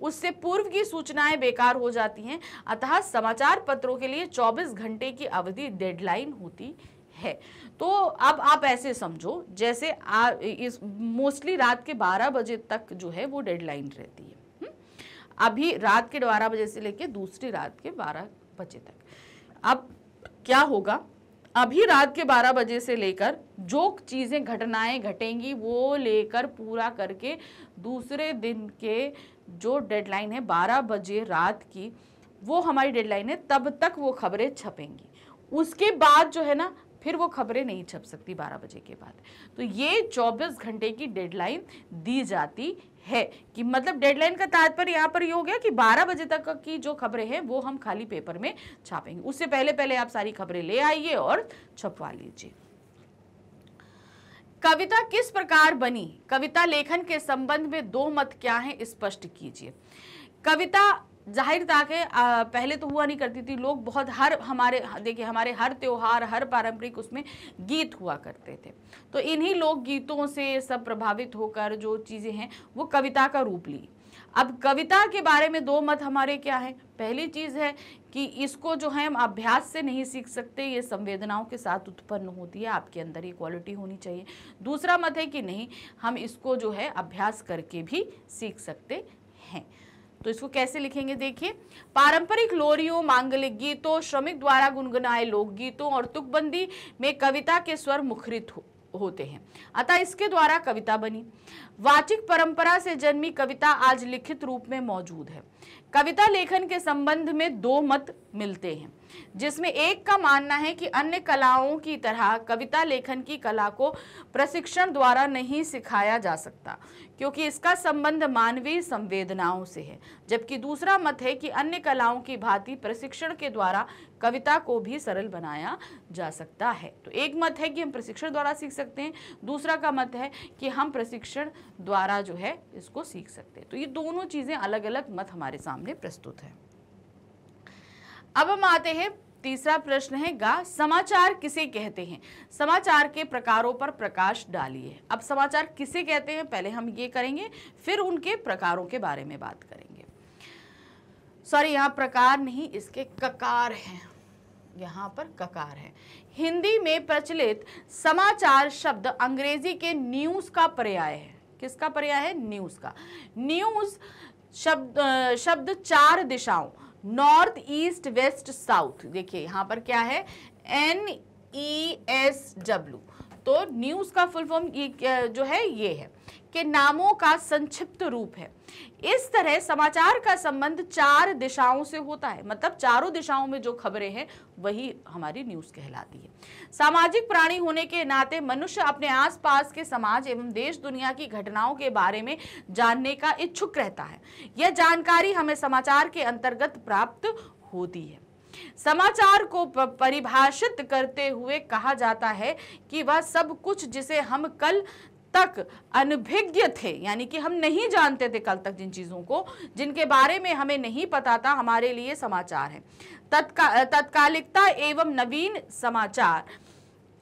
उससे पूर्व की सूचनाएं बेकार हो जाती हैं अतः समाचार पत्रों के लिए 24 घंटे की अवधि डेडलाइन होती है तो अब आप ऐसे समझो जैसे आ, इस मोस्टली रात के 12 बजे तक जो है वो डेडलाइन रहती है हम्म? अभी रात के 12 बजे से लेकर दूसरी रात के 12 बजे तक अब क्या होगा अभी रात के 12 बजे से लेकर जो चीज़ें घटनाएं घटेंगी वो लेकर पूरा करके दूसरे दिन के जो डेडलाइन है 12 बजे रात की वो हमारी डेडलाइन है तब तक वो खबरें छपेंगी उसके बाद जो है ना फिर वो खबरें नहीं छप सकती 12 बजे के बाद तो ये 24 घंटे की डेडलाइन दी जाती है कि मतलब डेडलाइन का तात्पर्य यहाँ पर ये हो गया कि 12 बजे तक की जो खबरें हैं वो हम खाली पेपर में छापेंगे उससे पहले पहले आप सारी खबरें ले आइए और छपवा लीजिए कविता किस प्रकार बनी कविता लेखन के संबंध में दो मत क्या है स्पष्ट कीजिए कविता जाहिर था कि पहले तो हुआ नहीं करती थी लोग बहुत हर हमारे देखिए हमारे हर त्यौहार हर पारंपरिक उसमें गीत हुआ करते थे तो इन्हीं लोग गीतों से सब प्रभावित होकर जो चीज़ें हैं वो कविता का रूप ली अब कविता के बारे में दो मत हमारे क्या हैं पहली चीज़ है कि इसको जो है हम अभ्यास से नहीं सीख सकते ये संवेदनाओं के साथ उत्पन्न होती है आपके अंदर ये क्वालिटी होनी चाहिए दूसरा मत है कि नहीं हम इसको जो है अभ्यास करके भी सीख सकते तो इसको कैसे लिखेंगे देखिए पारंपरिक लोरियों मांगलिक गीतों श्रमिक द्वारा गुनगुनाए लोकगीतों और तुकबंदी में कविता के स्वर मुखरित हो होते हैं अतः इसके द्वारा कविता बनी वाचिक परंपरा से जन्मी कविता आज लिखित रूप में मौजूद है कविता लेखन के संबंध में दो मत मिलते हैं जिसमें एक का मानना है कि अन्य कलाओं की तरह कविता लेखन की कला को प्रशिक्षण द्वारा नहीं सिखाया जा सकता क्योंकि इसका संबंध मानवीय संवेदनाओं से है जबकि दूसरा मत है कि अन्य कलाओं की भांति प्रशिक्षण के द्वारा कविता को भी सरल बनाया जा सकता है तो एक मत है कि हम प्रशिक्षण द्वारा सीख सकते हैं दूसरा का मत है कि हम प्रशिक्षण द्वारा जो है इसको सीख सकते हैं तो ये दोनों चीज़ें अलग अलग मत हमारे सामने प्रस्तुत हैं अब हम आते हैं तीसरा प्रश्न है गा समाचार किसे कहते हैं समाचार के प्रकारों पर प्रकाश डालिए अब समाचार किसे कहते हैं पहले हम ये करेंगे फिर उनके प्रकारों के बारे में बात करेंगे सॉरी यहाँ प्रकार नहीं इसके ककार हैं यहाँ पर ककार है हिंदी में प्रचलित समाचार शब्द अंग्रेजी के न्यूज़ का पर्याय है किसका पर्याय है न्यूज़ का न्यूज़ शब्द शब्द चार दिशाओं नॉर्थ ईस्ट वेस्ट साउथ देखिए यहाँ पर क्या है एन ई एस डब्ल्यू तो न्यूज़ का फुल फॉर्म जो है ये है के नामों का संक्षिप्त रूप है इस तरह समाचार का संबंध चार दिशाओं से होता है मतलब चारों दिशाओं में जो खबरें हैं वही हमारी न्यूज कहलाती है सामाजिक प्राणी होने के नाते मनुष्य अपने आसपास के समाज एवं देश दुनिया की घटनाओं के बारे में जानने का इच्छुक रहता है यह जानकारी हमें समाचार के अंतर्गत प्राप्त होती है समाचार को परिभाषित करते हुए कहा जाता है कि वह सब कुछ जिसे हम कल तक अनभिज्ञ थे यानी कि हम नहीं जानते थे कल तक जिन चीज़ों को जिनके बारे में हमें नहीं पता था हमारे लिए समाचार है तत्का तत्कालिकता एवं नवीन समाचार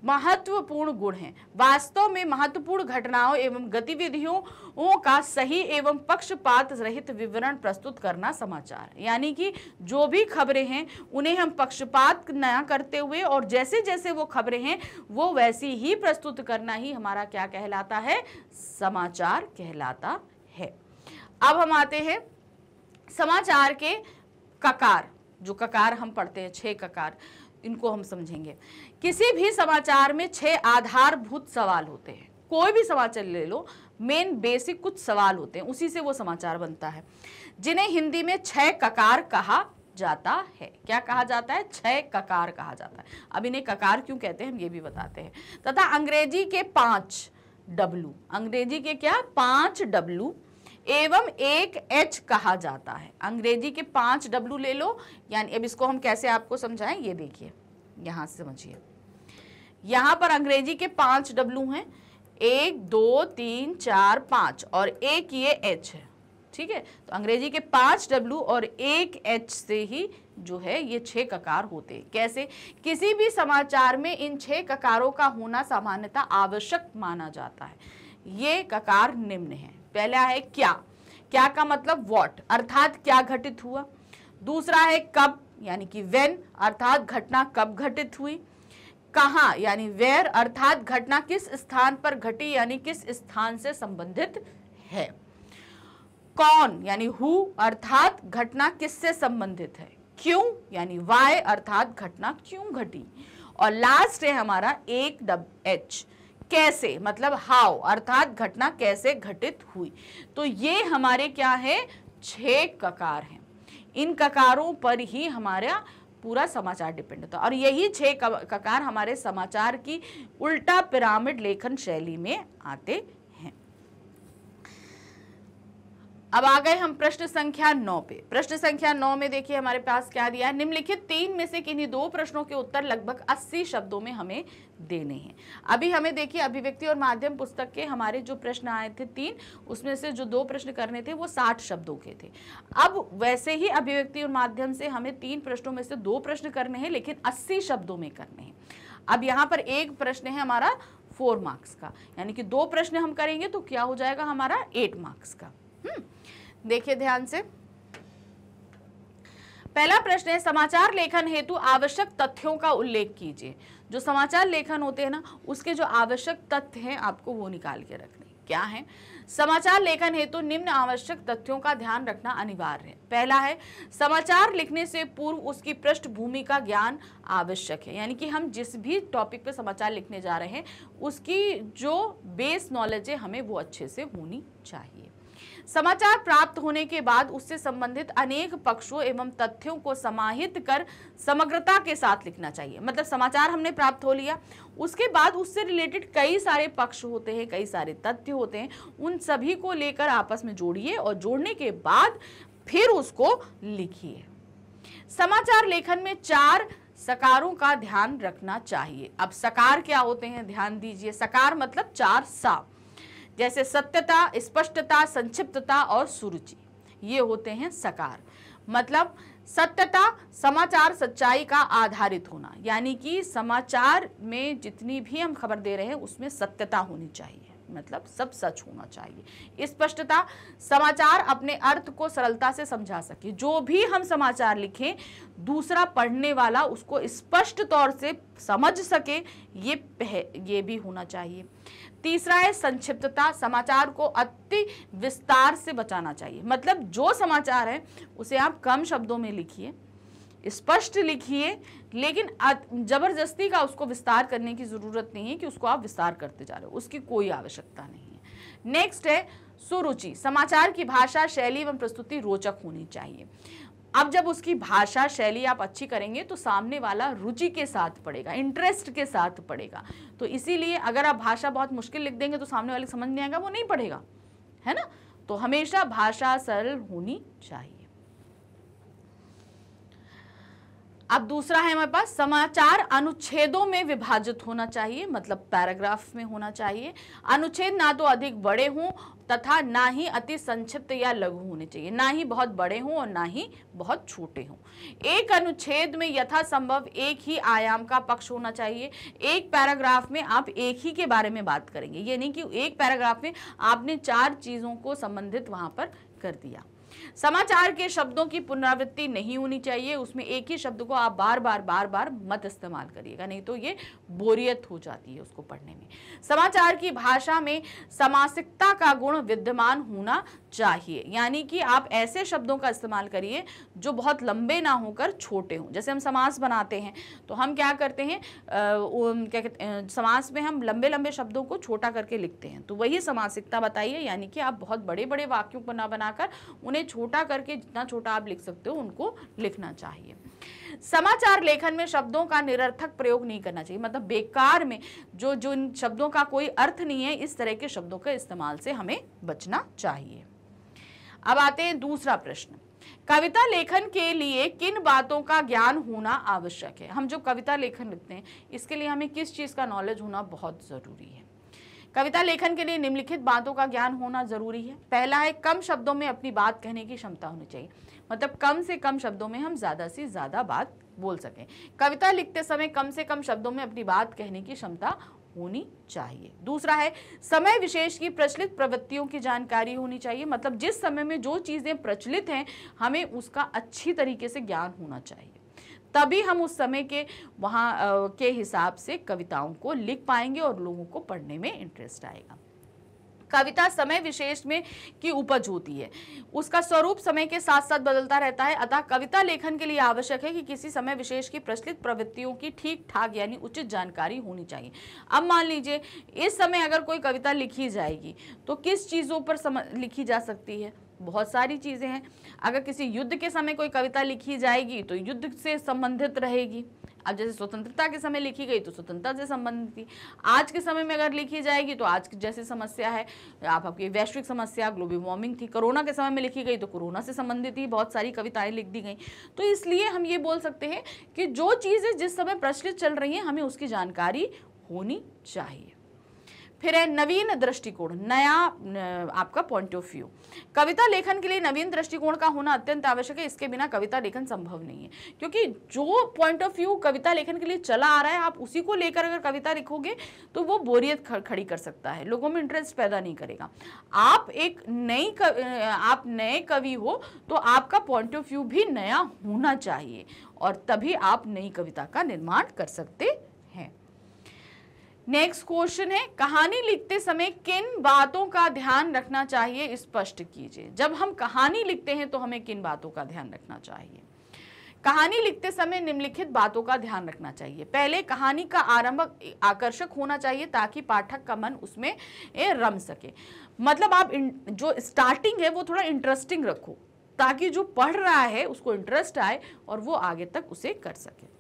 महत्वपूर्ण गुण हैं वास्तव में महत्वपूर्ण घटनाओं एवं गतिविधियों का सही एवं पक्षपात रहित विवरण प्रस्तुत करना समाचार यानी कि जो भी खबरें हैं उन्हें हम पक्षपात न करते हुए और जैसे जैसे वो खबरें हैं वो वैसी ही प्रस्तुत करना ही हमारा क्या कहलाता है समाचार कहलाता है अब हम आते हैं समाचार के ककार जो ककार हम पढ़ते हैं छह ककार इनको हम समझेंगे किसी भी समाचार में छह आधारभूत सवाल होते हैं कोई भी समाचार ले लो मेन बेसिक कुछ सवाल होते हैं उसी से वो समाचार बनता है जिन्हें हिंदी में छह ककार कहा जाता है क्या कहा जाता है छह ककार कहा जाता है अब इन्हें ककार क्यों कहते हैं हम ये भी बताते हैं तथा अंग्रेजी के पांच डब्लू अंग्रेजी के क्या पांच डब्लू एवं एक एच कहा जाता है अंग्रेजी के पांच डब्लू ले लो यानी अब इसको हम कैसे आपको समझाएं ये देखिए यहाँ से समझिए यहाँ पर अंग्रेजी के पांच डब्लू हैं एक दो तीन चार पाँच और एक ये एच है ठीक है तो अंग्रेजी के पांच डब्लू और एक एच से ही जो है ये छः ककार होते हैं कैसे किसी भी समाचार में इन छः ककारों का होना सामान्यता आवश्यक माना जाता है ये ककार निम्न है पहला है क्या क्या का मतलब वॉट अर्थात क्या घटित हुआ दूसरा है कब यानी कि वेन अर्थात घटना कब घटित हुई कहा यानी वेयर अर्थात घटना किस स्थान पर घटी यानी किस स्थान से संबंधित है कौन यानी हु अर्थात घटना किससे संबंधित है क्यों यानी वाई अर्थात घटना क्यों घटी और लास्ट है हमारा एक डब एच कैसे मतलब हाउ अर्थात घटना कैसे घटित हुई तो ये हमारे क्या है छः ककार हैं इन ककारों पर ही हमारा पूरा समाचार डिपेंड होता है और यही छः ककार हमारे समाचार की उल्टा पिरामिड लेखन शैली में आते अब आ गए हम प्रश्न संख्या नौ पे प्रश्न संख्या नौ में देखिए हमारे पास क्या दिया है निम्नलिखित तीन में से किन्हीं दो प्रश्नों के उत्तर लगभग अस्सी शब्दों में हमें देने हैं अभी हमें देखिए अभिव्यक्ति और माध्यम पुस्तक के हमारे जो प्रश्न आए थे तीन उसमें से जो दो प्रश्न करने थे वो साठ शब्दों के थे अब वैसे ही अभिव्यक्ति और माध्यम से हमें तीन प्रश्नों में से दो प्रश्न करने हैं लेकिन अस्सी शब्दों में करने हैं अब यहाँ पर एक प्रश्न है हमारा फोर मार्क्स का यानी कि दो प्रश्न हम करेंगे तो क्या हो जाएगा हमारा एट मार्क्स का हम्म देखिए ध्यान से पहला प्रश्न है समाचार लेखन हेतु आवश्यक तथ्यों का उल्लेख कीजिए जो समाचार लेखन होते हैं ना उसके जो आवश्यक तथ्य हैं आपको वो निकाल के रखने क्या है समाचार लेखन हेतु निम्न आवश्यक तथ्यों का ध्यान रखना अनिवार्य है पहला है समाचार लिखने से पूर्व उसकी पृष्ठभूमि का ज्ञान आवश्यक है यानी कि हम जिस भी टॉपिक पे समाचार लिखने जा रहे हैं उसकी जो बेस नॉलेज है हमें वो अच्छे से होनी चाहिए समाचार प्राप्त होने के बाद उससे संबंधित अनेक पक्षों एवं तथ्यों को समाहित कर समग्रता के साथ लिखना चाहिए मतलब समाचार हमने प्राप्त हो लिया उसके बाद उससे रिलेटेड कई सारे पक्ष होते हैं कई सारे तथ्य होते हैं उन सभी को लेकर आपस में जोड़िए और जोड़ने के बाद फिर उसको लिखिए समाचार लेखन में चार सकारों का ध्यान रखना चाहिए अब सकार क्या होते हैं ध्यान दीजिए सकार मतलब चार साफ जैसे सत्यता स्पष्टता संक्षिप्तता और सुरुचि ये होते हैं सकार मतलब सत्यता समाचार सच्चाई का आधारित होना यानी कि समाचार में जितनी भी हम खबर दे रहे हैं उसमें सत्यता होनी चाहिए मतलब सब सच होना चाहिए स्पष्टता समाचार अपने अर्थ को सरलता से समझा सके जो भी हम समाचार लिखें दूसरा पढ़ने वाला उसको स्पष्ट तौर से समझ सके ये ये भी होना चाहिए तीसरा है संक्षिप्तता समाचार को अति विस्तार से बचाना चाहिए मतलब जो समाचार है उसे आप कम शब्दों में लिखिए स्पष्ट लिखिए लेकिन जबरदस्ती का उसको विस्तार करने की ज़रूरत नहीं है कि उसको आप विस्तार करते जा रहे हो उसकी कोई आवश्यकता नहीं है नेक्स्ट है सुरुचि समाचार की भाषा शैली एवं प्रस्तुति रोचक होनी चाहिए अब जब उसकी भाषा शैली आप अच्छी करेंगे तो सामने वाला रुचि के साथ पढ़ेगा इंटरेस्ट के साथ पढ़ेगा तो इसीलिए अगर आप भाषा बहुत मुश्किल लिख देंगे तो सामने वाले समझ नहीं आएगा वो नहीं पढ़ेगा है ना तो हमेशा भाषा सरल होनी चाहिए अब दूसरा है हमारे पास समाचार अनुच्छेदों में विभाजित होना चाहिए मतलब पैराग्राफ में होना चाहिए अनुच्छेद ना तो अधिक बड़े हों तथा ना ही अति संक्षिप्त या लघु होने चाहिए ना ही बहुत बड़े हों और ना ही बहुत छोटे हों एक अनुच्छेद में यथासंभव एक ही आयाम का पक्ष होना चाहिए एक पैराग्राफ में आप एक ही के बारे में बात करेंगे ये नहीं कि एक पैराग्राफ में आपने चार चीज़ों को संबंधित वहाँ पर कर दिया समाचार के शब्दों की पुनरावृत्ति नहीं होनी चाहिए उसमें एक ही शब्द को आप बार बार बार बार मत इस्तेमाल करिएगा नहीं तो ये बोरियत हो जाती है उसको पढ़ने में समाचार की भाषा में समासिकता का गुण विद्यमान होना चाहिए यानी कि आप ऐसे शब्दों का इस्तेमाल करिए जो बहुत लंबे ना होकर छोटे हों जैसे हम समास बनाते हैं तो हम क्या करते हैं क्या कहते समास में हम लंबे लंबे शब्दों को छोटा करके लिखते हैं तो वही समासिकता बताइए यानी कि आप बहुत बड़े बड़े वाक्यों को ना बनाकर उन्हें छोटा करके जितना छोटा आप लिख सकते हो उनको लिखना चाहिए समाचार लेखन में शब्दों का निरर्थक प्रयोग नहीं करना चाहिए मतलब बेकार में जो जो इन शब्दों का कोई अर्थ नहीं है इस तरह के शब्दों के इस्तेमाल से हमें बचना चाहिए अब आते हैं दूसरा प्रश्न कविता लेखन के लिए किन बातों का ज्ञान होना आवश्यक है हम जो कविता लेखन लिखते हैं इसके लिए हमें किस चीज़ का नॉलेज होना बहुत ज़रूरी है कविता लेखन के लिए निम्नलिखित बातों का ज्ञान होना ज़रूरी है पहला है कम शब्दों में अपनी बात कहने की क्षमता होनी चाहिए मतलब कम से कम शब्दों में हम ज़्यादा से ज़्यादा बात बोल सकें कविता लिखते समय कम से कम शब्दों में अपनी बात कहने की क्षमता होनी चाहिए दूसरा है समय विशेष की प्रचलित प्रवृत्तियों की जानकारी होनी चाहिए मतलब जिस समय में जो चीज़ें प्रचलित हैं हमें उसका अच्छी तरीके से ज्ञान होना चाहिए तभी हम उस समय के वहाँ के हिसाब से कविताओं को लिख पाएंगे और लोगों को पढ़ने में इंटरेस्ट आएगा कविता समय विशेष में की उपज होती है उसका स्वरूप समय के साथ साथ बदलता रहता है अतः कविता लेखन के लिए आवश्यक है कि किसी समय विशेष की प्रचलित प्रवृत्तियों की ठीक ठाक यानी उचित जानकारी होनी चाहिए अब मान लीजिए इस समय अगर कोई कविता लिखी जाएगी तो किस चीज़ों पर सम लिखी जा सकती है बहुत सारी चीज़ें हैं अगर किसी युद्ध के समय कोई कविता लिखी जाएगी तो युद्ध से संबंधित रहेगी अब जैसे स्वतंत्रता के समय लिखी गई तो स्वतंत्रता से संबंधित थी आज के समय में अगर लिखी जाएगी तो आज जैसी समस्या है आप आपकी वैश्विक समस्या ग्लोबल वार्मिंग थी कोरोना के समय में लिखी गई तो कोरोना से संबंधित ही बहुत सारी कविताएं लिख दी गई तो इसलिए हम ये बोल सकते हैं कि जो चीज़ें जिस समय प्रचलित चल रही हैं हमें उसकी जानकारी होनी चाहिए फिर है नवीन दृष्टिकोण नया आपका पॉइंट ऑफ व्यू कविता लेखन के लिए नवीन दृष्टिकोण का होना अत्यंत आवश्यक है इसके बिना कविता लेखन संभव नहीं है क्योंकि जो पॉइंट ऑफ व्यू कविता लेखन के लिए चला आ रहा है आप उसी को लेकर अगर कविता लिखोगे तो वो बोरियत खड़ी कर सकता है लोगों में इंटरेस्ट पैदा नहीं करेगा आप एक नई आप नए कवि हो तो आपका पॉइंट ऑफ व्यू भी नया होना चाहिए और तभी आप नई कविता का निर्माण कर सकते नेक्स्ट क्वेश्चन है कहानी लिखते समय किन बातों का ध्यान रखना चाहिए स्पष्ट कीजिए जब हम कहानी लिखते हैं तो हमें किन बातों का ध्यान रखना चाहिए कहानी लिखते समय निम्नलिखित बातों का ध्यान रखना चाहिए पहले कहानी का आरंभ आकर्षक होना चाहिए ताकि पाठक का मन उसमें रम सके मतलब आप जो स्टार्टिंग है वो थोड़ा इंटरेस्टिंग रखो ताकि जो पढ़ रहा है उसको इंटरेस्ट आए और वो आगे तक उसे कर सके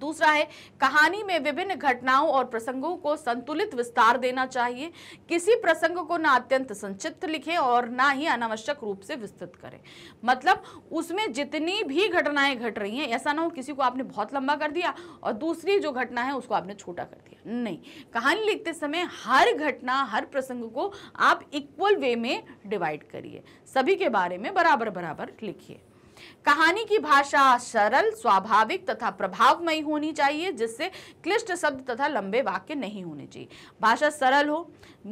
दूसरा है कहानी में विभिन्न घटनाओं और प्रसंगों को संतुलित विस्तार देना चाहिए किसी प्रसंग को ना अत्यंत संक्षिप्त लिखें और ना ही अनावश्यक रूप से विस्तृत करें मतलब उसमें जितनी भी घटनाएं घट रही हैं ऐसा ना हो किसी को आपने बहुत लंबा कर दिया और दूसरी जो घटना है उसको आपने छोटा कर दिया नहीं कहानी लिखते समय हर घटना हर प्रसंग को आप इक्वल वे में डिवाइड करिए सभी के बारे में बराबर बराबर लिखिए कहानी की भाषा सरल स्वाभाविक तथा प्रभावमयी होनी चाहिए जिससे क्लिष्ट शब्द तथा लंबे वाक्य नहीं होने चाहिए भाषा सरल हो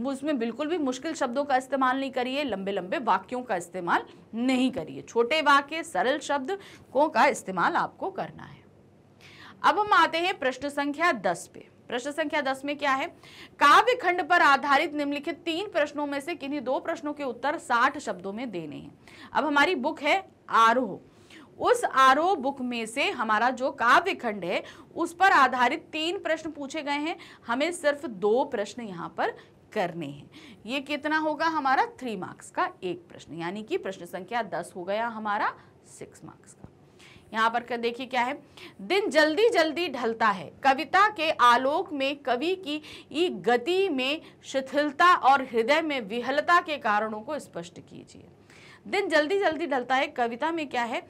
उसमें बिल्कुल भी मुश्किल शब्दों का इस्तेमाल नहीं करिए लंबे लंबे वाक्यों का इस्तेमाल नहीं करिए छोटे वाक्य सरल शब्द को का इस्तेमाल आपको करना है अब हम आते हैं प्रश्न संख्या दस पे प्रश्न संख्या दस में क्या है काव्य खंड पर आधारित निम्नलिखित तीन प्रश्नों में से किन्हीं दो प्रश्नों के उत्तर साठ शब्दों में देने हैं अब हमारी बुक है आरोह उस आरोह बुक में से हमारा जो काव्य खंड है उस पर आधारित तीन प्रश्न पूछे गए हैं हमें सिर्फ दो प्रश्न यहाँ पर करने हैं ये कितना होगा हमारा थ्री मार्क्स का एक प्रश्न यानी कि प्रश्न संख्या दस हो गया हमारा सिक्स मार्क्स का यहाँ पर देखिए क्या है दिन जल्दी जल्दी ढलता है कविता के आलोक में कवि की गति में शिथिलता और हृदय में विहलता के कारणों को स्पष्ट कीजिए दिन जल्दी जल्दी ढलता है कविता में क्या है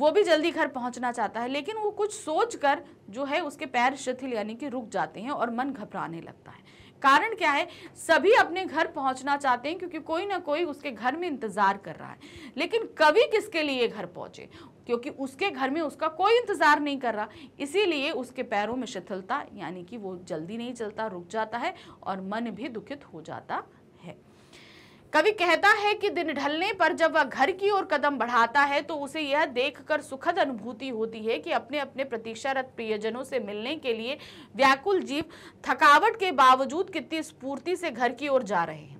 वो भी जल्दी घर पहुंचना चाहता है लेकिन वो कुछ सोच कर जो है उसके पैर शिथिल यानी कि रुक जाते हैं और मन घबराने लगता है कारण क्या है सभी अपने घर पहुंचना चाहते हैं क्योंकि कोई ना कोई उसके घर में इंतज़ार कर रहा है लेकिन कवि किसके लिए घर पहुंचे क्योंकि उसके घर में उसका कोई इंतज़ार नहीं कर रहा इसीलिए उसके पैरों में शिथिलता यानी कि वो जल्दी नहीं चलता रुक जाता है और मन भी दुखित हो जाता कवि कहता है कि दिन ढलने पर जब वह घर की ओर कदम बढ़ाता है तो उसे यह देखकर सुखद अनुभूति होती है कि अपने अपने प्रतीक्षारत प्रियजनों से मिलने के लिए व्याकुल जीव थकावट के बावजूद कितनी स्फूर्ति से घर की ओर जा रहे हैं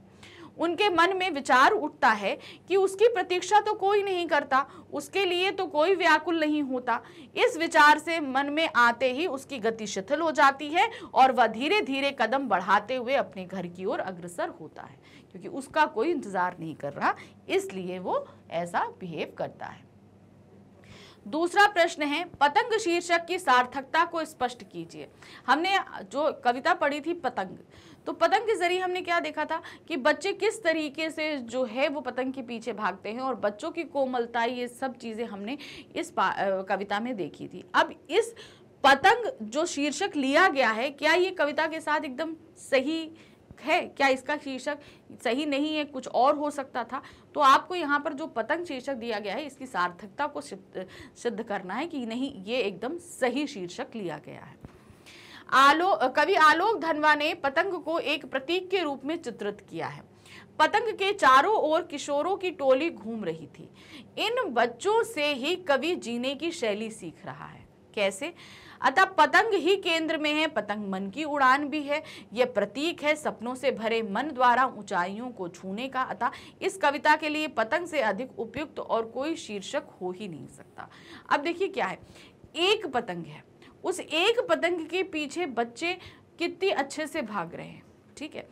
उनके मन में विचार उठता है कि उसकी प्रतीक्षा तो कोई नहीं करता उसके लिए तो कोई व्याकुल नहीं होता इस विचार से मन में आते ही उसकी गति शिथिल हो जाती है और वह धीरे धीरे कदम बढ़ाते हुए अपने घर की ओर अग्रसर होता है क्योंकि उसका कोई इंतज़ार नहीं कर रहा इसलिए वो ऐसा बिहेव करता है दूसरा प्रश्न है पतंग शीर्षक की सार्थकता को स्पष्ट कीजिए हमने जो कविता पढ़ी थी पतंग तो पतंग के जरिए हमने क्या देखा था कि बच्चे किस तरीके से जो है वो पतंग के पीछे भागते हैं और बच्चों की कोमलता ये सब चीज़ें हमने इस कविता में देखी थी अब इस पतंग जो शीर्षक लिया गया है क्या ये कविता के साथ एकदम सही है क्या इसका शीर्षक सही नहीं है कुछ और हो सकता था तो आपको यहाँ पर जो पतंग शीर्षक दिया गया है इसकी सार्थकता को सिद्ध करना है कि नहीं ये एकदम सही शीर्षक लिया गया है आलो कवि आलोक धनवा ने पतंग को एक प्रतीक के रूप में चित्रित किया है पतंग के चारों ओर किशोरों की टोली घूम रही थी इन बच्चों से ही कवि जीने की शैली सीख रहा है कैसे अतः पतंग ही केंद्र में है पतंग मन की उड़ान भी है यह प्रतीक है सपनों से भरे मन द्वारा ऊंचाइयों को छूने का अतः इस कविता के लिए पतंग से अधिक उपयुक्त और कोई शीर्षक हो ही नहीं सकता अब देखिए क्या है एक पतंग है उस एक पतंग के पीछे बच्चे कितनी अच्छे से भाग रहे हैं ठीक है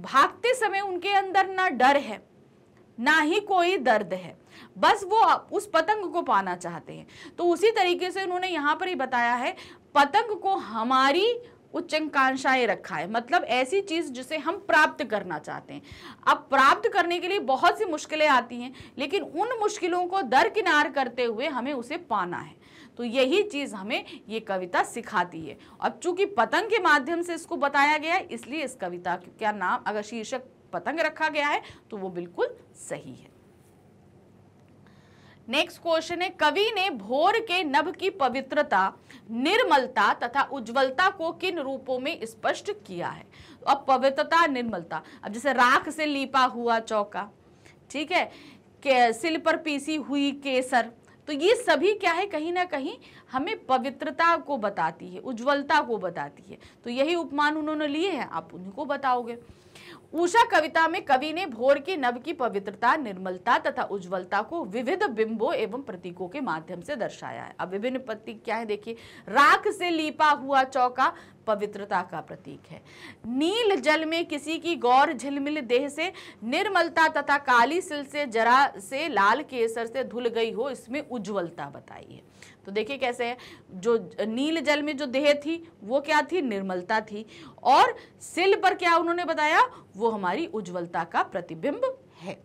भागते समय उनके अंदर ना डर है ना ही कोई दर्द है बस वो उस पतंग को पाना चाहते हैं तो उसी तरीके से उन्होंने यहाँ पर ही बताया है पतंग को हमारी उच्चकांक्षाएं रखा है मतलब ऐसी चीज जिसे हम प्राप्त करना चाहते हैं अब प्राप्त करने के लिए बहुत सी मुश्किलें आती हैं लेकिन उन मुश्किलों को दरकिनार करते हुए हमें उसे पाना है तो यही चीज़ हमें ये कविता सिखाती है अब चूंकि पतंग के माध्यम से इसको बताया गया है इसलिए इस कविता क्या नाम अगर शीर्षक पतंग रखा गया है तो वो बिल्कुल सही है नेक्स्ट क्वेश्चन है कवि ने भोर के नभ की पवित्रता निर्मलता तथा उज्जवलता को किन रूपों में स्पष्ट किया है अब पवित्रता निर्मलता अब जैसे राख से लीपा हुआ चौका ठीक है के सिल पर पीसी हुई केसर तो ये सभी क्या है कहीं ना कहीं हमें पवित्रता को बताती है उज्ज्वलता को बताती है तो यही उपमान उन्होंने लिए हैं आप उन्हीं को बताओगे उषा कविता में कवि ने भोर के नव की पवित्रता निर्मलता तथा उज्ज्वलता को विविध बिंबों एवं प्रतीकों के माध्यम से दर्शाया है अब विभिन्न प्रतीक क्या है देखिए राख से लीपा हुआ चौका पवित्रता का प्रतीक है नील जल में किसी की गौर झिलमिल देह से निर्मलता तथा काली सिल से जरा से लाल केसर से धुल गई हो इसमें उज्ज्वलता बताई है तो देखिए कैसे है जो नील जल में जो देह थी वो क्या थी निर्मलता थी और सिल पर क्या उन्होंने बताया वो हमारी उज्ज्वलता का प्रतिबिंब है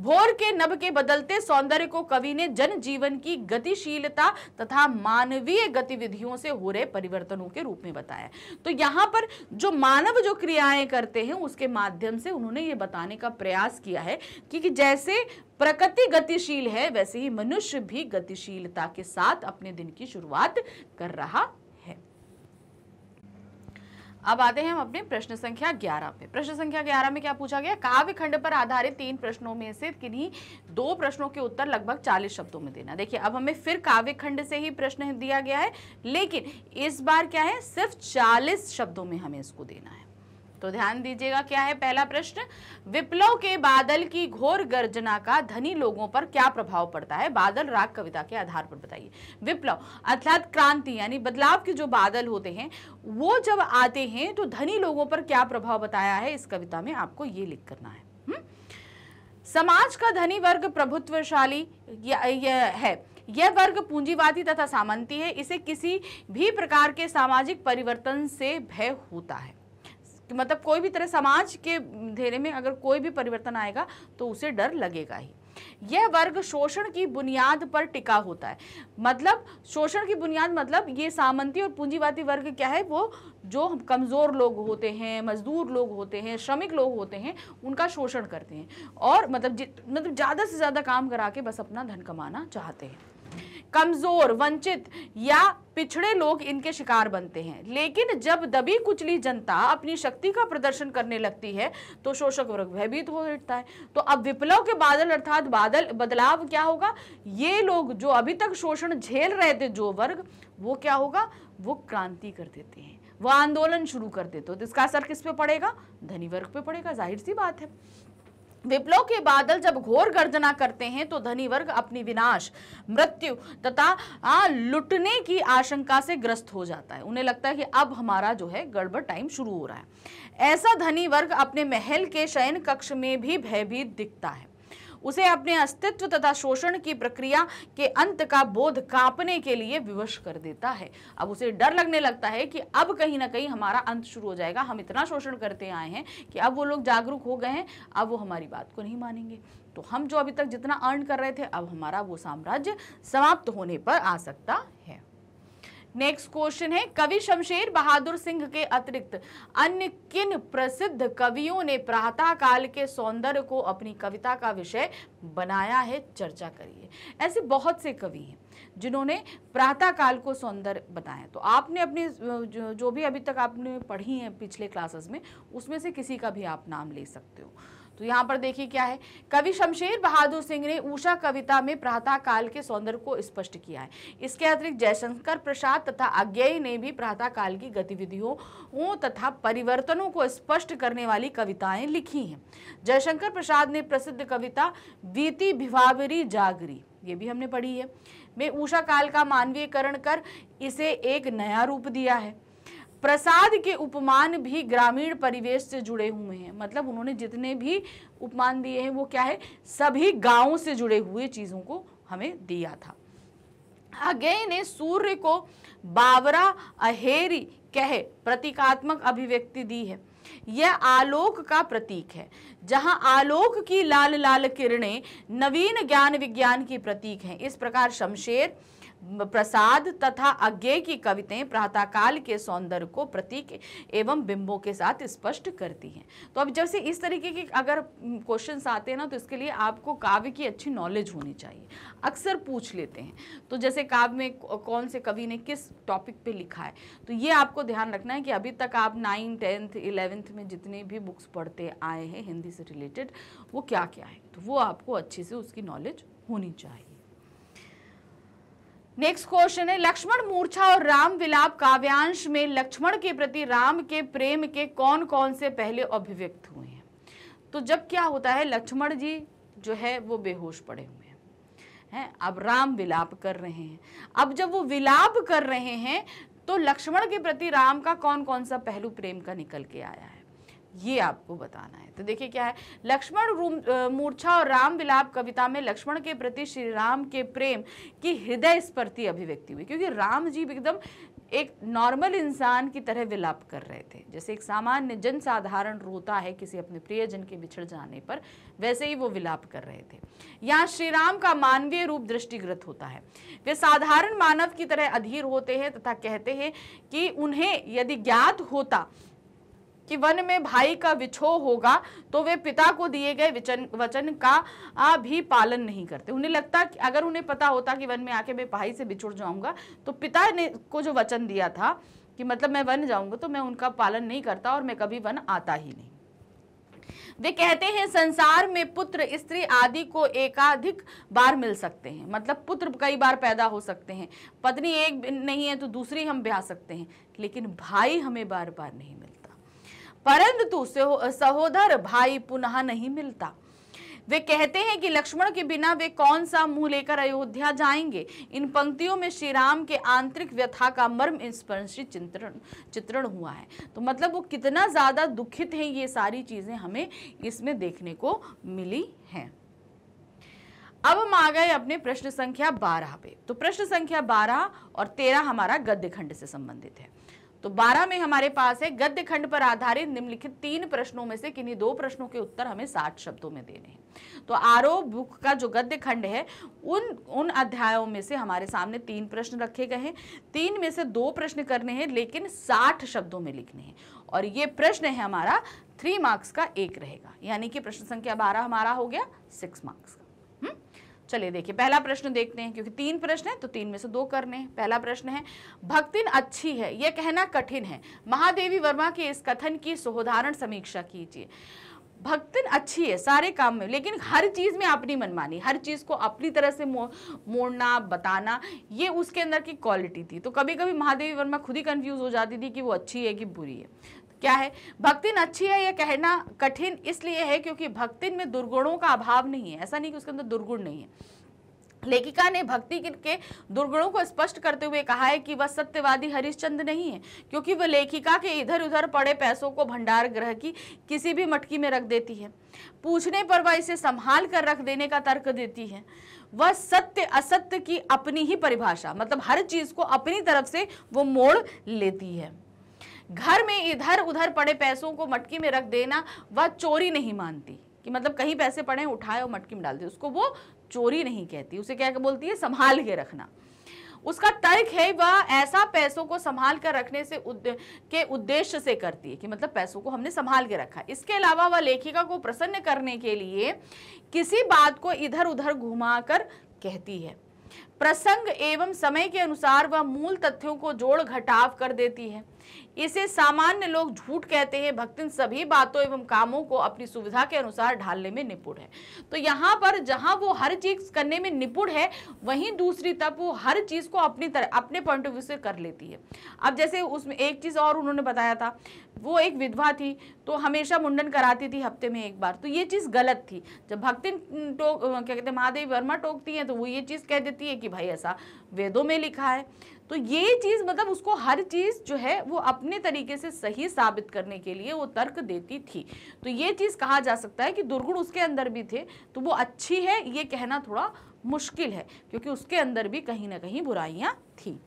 भोर के नभ के बदलते सौंदर्य को कवि ने जन जीवन की गतिशीलता तथा मानवीय गतिविधियों से हो रहे परिवर्तनों के रूप में बताया तो यहाँ पर जो मानव जो क्रियाएं करते हैं उसके माध्यम से उन्होंने ये बताने का प्रयास किया है कि, कि जैसे प्रकृति गतिशील है वैसे ही मनुष्य भी गतिशीलता के साथ अपने दिन की शुरुआत कर रहा है अब आते हैं हम अपने प्रश्न संख्या 11 पे प्रश्न संख्या 11 में क्या पूछा गया काव्य खंड पर आधारित तीन प्रश्नों में से किन्हीं दो प्रश्नों के उत्तर लगभग 40 शब्दों में देना देखिए अब हमें फिर काव्य खंड से ही प्रश्न दिया गया है लेकिन इस बार क्या है सिर्फ 40 शब्दों में हमें इसको देना है तो ध्यान दीजिएगा क्या है पहला प्रश्न विप्लव के बादल की घोर गर्जना का धनी लोगों पर क्या प्रभाव पड़ता है बादल राग कविता के आधार पर बताइए विप्लव अर्थात क्रांति यानी बदलाव के जो बादल होते हैं वो जब आते हैं तो धनी लोगों पर क्या प्रभाव बताया है इस कविता में आपको ये लिख करना है हम्म? समाज का धनी वर्ग प्रभुत्वशाली है यह वर्ग पूंजीवादी तथा सामंती है इसे किसी भी प्रकार के सामाजिक परिवर्तन से भय होता है कि मतलब कोई भी तरह समाज के धेरे में अगर कोई भी परिवर्तन आएगा तो उसे डर लगेगा ही यह वर्ग शोषण की बुनियाद पर टिका होता है मतलब शोषण की बुनियाद मतलब ये सामंती और पूंजीवादी वर्ग क्या है वो जो कमज़ोर लोग होते हैं मजदूर लोग होते हैं श्रमिक लोग होते हैं उनका शोषण करते हैं और मतलब मतलब ज़्यादा से ज़्यादा काम करा के बस अपना धन कमाना चाहते हैं कमजोर वंचित या पिछड़े लोग इनके शिकार बनते हैं लेकिन जब दबी कुचली जनता अपनी शक्ति का प्रदर्शन करने लगती है तो शोषक वर्ग भयभीत हो उठता है तो अब विप्लव के बादल अर्थात बादल बदलाव क्या होगा ये लोग जो अभी तक शोषण झेल रहे थे जो वर्ग वो क्या होगा वो क्रांति कर देते हैं वह आंदोलन शुरू कर देते हो तो इसका असर किस पे पड़ेगा धनी वर्ग पे पड़ेगा जाहिर सी बात है विप्लव के बादल जब घोर गर्जना करते हैं तो धनी वर्ग अपनी विनाश मृत्यु तथा लुटने की आशंका से ग्रस्त हो जाता है उन्हें लगता है कि अब हमारा जो है गड़बड़ टाइम शुरू हो रहा है ऐसा धनी वर्ग अपने महल के शयन कक्ष में भी भयभीत दिखता है उसे अपने अस्तित्व तथा शोषण की प्रक्रिया के अंत का बोध कांपने के लिए विवश कर देता है अब उसे डर लगने लगता है कि अब कहीं ना कहीं हमारा अंत शुरू हो जाएगा हम इतना शोषण करते आए हैं कि अब वो लोग जागरूक हो गए हैं अब वो हमारी बात को नहीं मानेंगे तो हम जो अभी तक जितना अर्न कर रहे थे अब हमारा वो साम्राज्य समाप्त होने पर आ सकता है नेक्स्ट क्वेश्चन है कवि शमशेर बहादुर सिंह के अतिरिक्त अन्य किन प्रसिद्ध कवियों ने प्रातः काल के सौंदर्य को अपनी कविता का विषय बनाया है चर्चा करिए ऐसे बहुत से कवि हैं जिन्होंने प्रातः काल को सौंदर्य बताया तो आपने अपनी जो भी अभी तक आपने पढ़ी है पिछले क्लासेस में उसमें से किसी का भी आप नाम ले सकते हो तो यहाँ पर देखिए क्या है कवि शमशेर बहादुर सिंह ने ऊषा कविता में प्रातः काल के सौंदर्य को स्पष्ट किया है इसके अतिरिक्त जयशंकर प्रसाद तथा अज्ञेय ने भी प्रातः काल की गतिविधियों तथा परिवर्तनों को स्पष्ट करने वाली कविताएं लिखी हैं जयशंकर प्रसाद ने प्रसिद्ध कविता वीति भिवावरी जागरी ये भी हमने पढ़ी है में ऊषा काल का मानवीयकरण कर इसे एक नया रूप दिया है प्रसाद के उपमान भी ग्रामीण परिवेश से जुड़े हुए हैं मतलब उन्होंने जितने भी उपमान दिए हैं वो क्या है सभी गांवों से जुड़े हुए चीज़ों को हमें दिया था अगेय ने सूर्य को बावरा अहेरी कह प्रतीकात्मक अभिव्यक्ति दी है यह आलोक का प्रतीक है जहां आलोक की लाल लाल किरणें नवीन ज्ञान विज्ञान की प्रतीक हैं इस प्रकार शमशेर प्रसाद तथा अज्ञे की कविताएं प्रातःकाल के सौंदर्य को प्रतीक एवं बिंबों के साथ स्पष्ट करती हैं तो अब जैसे इस तरीके के अगर क्वेश्चन आते हैं ना तो इसके लिए आपको काव्य की अच्छी नॉलेज होनी चाहिए अक्सर पूछ लेते हैं तो जैसे काव्य में कौन से कवि ने किस टॉपिक पे लिखा है तो ये आपको ध्यान रखना है कि अभी तक आप नाइन टेंथ इलेवेंथ में जितने भी बुक्स पढ़ते आए हैं हिंदी से रिलेटेड वो क्या क्या है तो वो आपको अच्छे से उसकी नॉलेज होनी चाहिए नेक्स्ट क्वेश्चन है लक्ष्मण मूर्छा और राम विलाप काव्यांश में लक्ष्मण के प्रति राम के प्रेम के कौन कौन से पहले अभिव्यक्त हुए हैं तो जब क्या होता है लक्ष्मण जी जो है वो बेहोश पड़े हुए हैं हैं अब राम विलाप कर रहे हैं अब जब वो विलाप कर रहे हैं तो लक्ष्मण के प्रति राम का कौन कौन सा पहलू प्रेम का निकल के आया है ये आपको बताना है तो देखिए क्या है लक्ष्मण मूर्छा और राम विलाप कविता में लक्ष्मण के प्रति श्री राम के प्रेम की हृदय स्पर्ति अभिव्यक्ति हुई क्योंकि राम जी एकदम एक नॉर्मल इंसान की तरह विलाप कर रहे थे जैसे एक सामान्य जन साधारण रोता है किसी अपने प्रियजन के बिछड़ जाने पर वैसे ही वो विलाप कर रहे थे यहाँ श्री राम का मानवीय रूप दृष्टिग्रत होता है वे साधारण मानव की तरह अधीर होते हैं तथा कहते हैं कि उन्हें यदि ज्ञात होता कि वन में भाई का विछो होगा तो वे पिता को दिए गए वचन वचन का भी पालन नहीं करते उन्हें लगता कि अगर उन्हें पता होता कि वन में आके मैं भाई से बिछुड़ जाऊंगा तो पिता ने को जो वचन दिया था कि मतलब मैं वन जाऊंगा तो मैं उनका पालन नहीं करता और मैं कभी वन आता ही नहीं वे कहते हैं संसार में पुत्र स्त्री आदि को एकाधिक बार मिल सकते हैं मतलब पुत्र कई बार पैदा हो सकते हैं पत्नी एक नहीं है तो दूसरी हम ब्याह सकते हैं लेकिन भाई हमें बार बार नहीं मिलते परंतु सहोदर भाई पुनः नहीं मिलता वे कहते हैं कि लक्ष्मण के बिना वे कौन सा मुंह लेकर अयोध्या जाएंगे इन पंक्तियों में श्री राम के आंतरिक व्यथा का मर्म स्पर्शी चित्रण चित्रण हुआ है तो मतलब वो कितना ज़्यादा दुखित हैं ये सारी चीज़ें हमें इसमें देखने को मिली हैं अब हम आ गए अपने प्रश्न संख्या बारह पे तो प्रश्न संख्या बारह और तेरह हमारा गद्य खंड से संबंधित है तो 12 में हमारे पास है गद्य खंड पर आधारित निम्नलिखित तीन प्रश्नों में से किन्हीं दो प्रश्नों के उत्तर हमें साठ शब्दों में देने हैं तो आरओ बुक का जो गद्य खंड है उन उन अध्यायों में से हमारे सामने तीन प्रश्न रखे गए हैं तीन में से दो प्रश्न करने हैं लेकिन साठ शब्दों में लिखने हैं और ये प्रश्न है हमारा थ्री मार्क्स का एक रहेगा यानी कि प्रश्न संख्या बारह हमारा हो गया सिक्स मार्क्स चलिए देखिए पहला प्रश्न देखते हैं क्योंकि तीन प्रश्न है तो तीन में से दो करने हैं पहला प्रश्न है भक्तिन अच्छी है यह कहना कठिन है महादेवी वर्मा के इस कथन की सुधारण समीक्षा कीजिए भक्तिन अच्छी है सारे काम में लेकिन हर चीज़ में अपनी मनमानी हर चीज़ को अपनी तरह से मोड़ना बताना ये उसके अंदर की क्वालिटी थी तो कभी कभी महादेवी वर्मा खुद ही कंफ्यूज हो जाती थी कि वो अच्छी है कि बुरी है क्या है भक्तिन अच्छी है यह कहना कठिन इसलिए है क्योंकि भक्तिन में दुर्गुणों का अभाव नहीं है ऐसा नहीं कि उसके अंदर दुर्गुण नहीं है लेखिका ने भक्ति के दुर्गुणों को स्पष्ट करते हुए कहा है कि वह सत्यवादी हरिश्चंद्र नहीं है क्योंकि वह लेखिका के इधर उधर पड़े पैसों को भंडार ग्रह की किसी भी मटकी में रख देती है पूछने पर वह इसे संभाल कर रख देने का तर्क देती है वह सत्य असत्य की अपनी ही परिभाषा मतलब हर चीज़ को अपनी तरफ से वो मोड़ लेती है घर में इधर उधर पड़े पैसों को मटकी में रख देना वह चोरी नहीं मानती कि मतलब कहीं पैसे पड़े उठाए और मटकी में डाल दे उसको वो चोरी नहीं कहती उसे क्या बोलती है संभाल के रखना उसका तर्क है वह ऐसा पैसों को संभाल कर रखने से उद्द, के उद्देश्य से करती है कि मतलब पैसों को हमने संभाल के रखा इसके अलावा वह लेखिका को प्रसन्न करने के लिए किसी बात को इधर उधर घुमाकर कहती है प्रसंग एवं समय के अनुसार वह मूल तथ्यों को जोड़ घटाव कर देती है इसे सामान्य लोग झूठ कहते हैं भक्तिन सभी बातों एवं कामों को अपनी सुविधा के अनुसार ढालने में निपुण है तो यहाँ पर जहाँ वो हर चीज करने में निपुण है वहीं दूसरी तप वो हर चीज को अपनी तरह अपने पॉइंट ऑफ व्यू से कर लेती है अब जैसे उसमें एक चीज और उन्होंने बताया था वो एक विधवा थी तो हमेशा मुंडन कराती थी हफ्ते में एक बार तो ये चीज़ गलत थी जब भक्तिन टोक क्या कहते हैं महादेव वर्मा टोकती हैं तो वो ये चीज़ कह देती है कि भाई ऐसा वेदों में लिखा है तो ये चीज़ मतलब उसको हर चीज़ जो है वो अपने तरीके से सही साबित करने के लिए वो तर्क देती थी तो ये चीज़ कहा जा सकता है कि दुर्गुण उसके अंदर भी थे तो वो अच्छी है ये कहना थोड़ा मुश्किल है क्योंकि उसके अंदर भी कहीं ना कहीं बुराइयां थी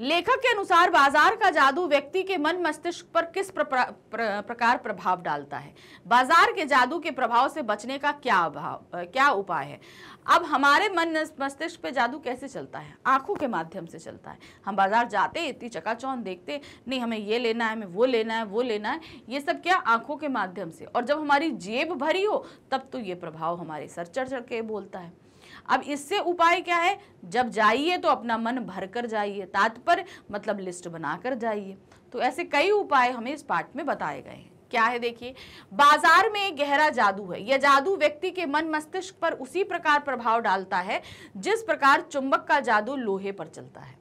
लेखक के अनुसार बाजार का जादू व्यक्ति के मन मस्तिष्क पर किस प्र, प्र, प्र, प्रकार प्रभाव डालता है बाजार के जादू के प्रभाव से बचने का क्या अभाव क्या उपाय है अब हमारे मन मस्तिष्क पे जादू कैसे चलता है आंखों के माध्यम से चलता है हम बाजार जाते इतनी चकाचौन देखते नहीं हमें ये लेना है हमें वो लेना है वो लेना है ये सब क्या आंखों के माध्यम से और जब हमारी जेब भरी हो तब तो ये प्रभाव हमारे सर चढ़ चढ़ के बोलता है अब इससे उपाय क्या है जब जाइए तो अपना मन भर कर जाइए तात्पर्य मतलब लिस्ट बना कर जाइए तो ऐसे कई उपाय हमें इस पाठ में बताए गए हैं क्या है देखिए बाजार में एक गहरा जादू है यह जादू व्यक्ति के मन मस्तिष्क पर उसी प्रकार प्रभाव डालता है जिस प्रकार चुंबक का जादू लोहे पर चलता है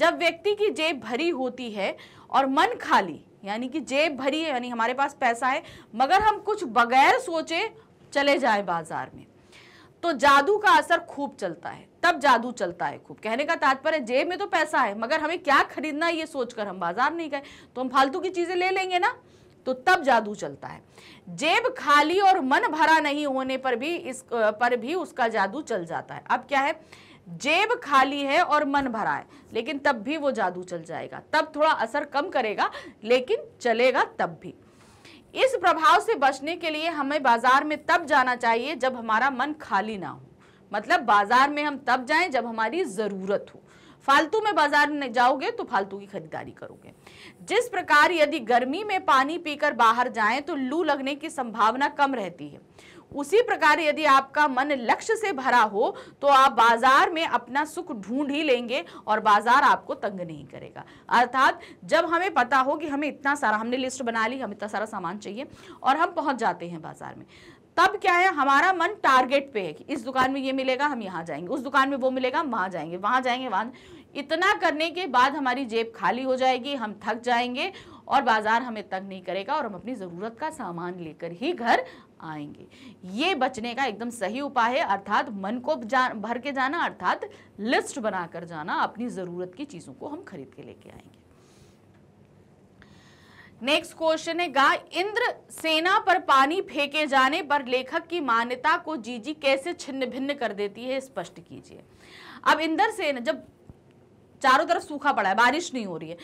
जब व्यक्ति की जेब भरी होती है और मन खाली यानी कि जेब भरी है यानी हमारे पास पैसा है मगर हम कुछ बगैर सोचे चले जाए बाजार में तो जादू का असर खूब चलता है तब जादू चलता है खूब कहने का तात्पर्य जेब में तो पैसा है मगर हमें क्या खरीदना है ये सोचकर हम बाजार नहीं गए तो हम फालतू की चीजें ले लेंगे ना तो तब जादू चलता है जेब खाली और मन भरा नहीं होने पर भी इस पर भी उसका जादू चल जाता है अब क्या है जेब खाली है और मन भरा है लेकिन तब भी वो जादू चल जाएगा तब थोड़ा असर कम करेगा लेकिन चलेगा तब भी इस प्रभाव से बचने के लिए हमें बाजार में तब जाना चाहिए जब हमारा मन खाली ना हो मतलब बाजार में हम तब जाएं जब हमारी ज़रूरत हो फालतू में बाजार में जाओगे तो फालतू की खरीदारी करोगे जिस प्रकार यदि गर्मी में पानी पीकर बाहर जाएं तो लू लगने की संभावना कम रहती है उसी प्रकार यदि आपका मन लक्ष्य से भरा हो तो आप बाजार में अपना सुख ढूंढ ही लेंगे और बाजार आपको तंग नहीं करेगा अर्थात जब हमें पता हो कि हमें इतना सारा हमने लिस्ट बना ली हमें इतना सारा सामान चाहिए और हम पहुंच जाते हैं बाजार में तब क्या है हमारा मन टारगेट पे है कि इस दुकान में ये मिलेगा हम यहाँ जाएंगे उस दुकान में वो मिलेगा वहाँ जाएंगे वहाँ जाएंगे वहाँ इतना करने के बाद हमारी जेब खाली हो जाएगी हम थक जाएंगे और बाज़ार हमें तंग नहीं करेगा और हम अपनी ज़रूरत का सामान लेकर ही घर आएंगे ये बचने का एकदम सही उपाय है अर्थात मन को भर के जाना अर्थात लिस्ट बनाकर जाना अपनी ज़रूरत की चीज़ों को हम खरीद के लेके आएंगे नेक्स्ट क्वेश्चन है गा इंद्र सेना पर पानी फेंके जाने पर लेखक की मान्यता को जीजी कैसे छिन्न भिन्न कर देती है स्पष्ट कीजिए अब इंद्र सेना जब चारों तरफ सूखा पड़ा है बारिश नहीं हो रही है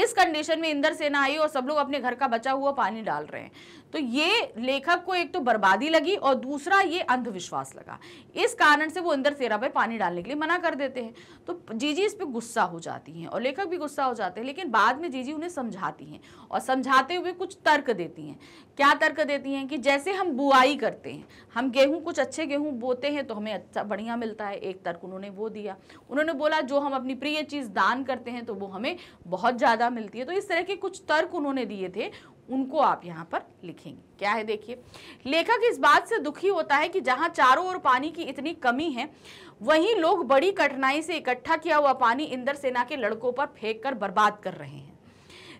इस कंडीशन में इंदर सेना आई और सब लोग अपने घर का बचा हुआ पानी डाल रहे हैं तो ये लेखक को एक तो बर्बादी लगी और दूसरा ये अंधविश्वास लगा इस कारण से वो इंदर सेना पर पानी डालने के लिए मना कर देते हैं तो जीजी इस पर गुस्सा हो जाती हैं और लेखक भी गुस्सा हो जाते हैं लेकिन बाद में जीजी उन्हें समझाती हैं और समझाते हुए कुछ तर्क देती हैं क्या तर्क देती हैं कि जैसे हम बुआई करते हैं हम गेहूँ कुछ अच्छे गेहूँ बोते हैं तो हमें अच्छा बढ़िया मिलता है एक तर्क उन्होंने वो दिया उन्होंने बोला जो हम अपनी प्रिय चीज़ दान करते हैं तो वो हमें बहुत ज़्यादा ज़्यादा मिलती है तो इस तरह के कुछ तर्क उन्होंने दिए थे उनको आप यहाँ पर लिखेंगे क्या है देखिए लेखक इस बात से दुखी होता है कि जहाँ चारों ओर पानी की इतनी कमी है वहीं लोग बड़ी कठिनाई से इकट्ठा किया हुआ पानी इंद्र सेना के लड़कों पर फेंक कर बर्बाद कर रहे हैं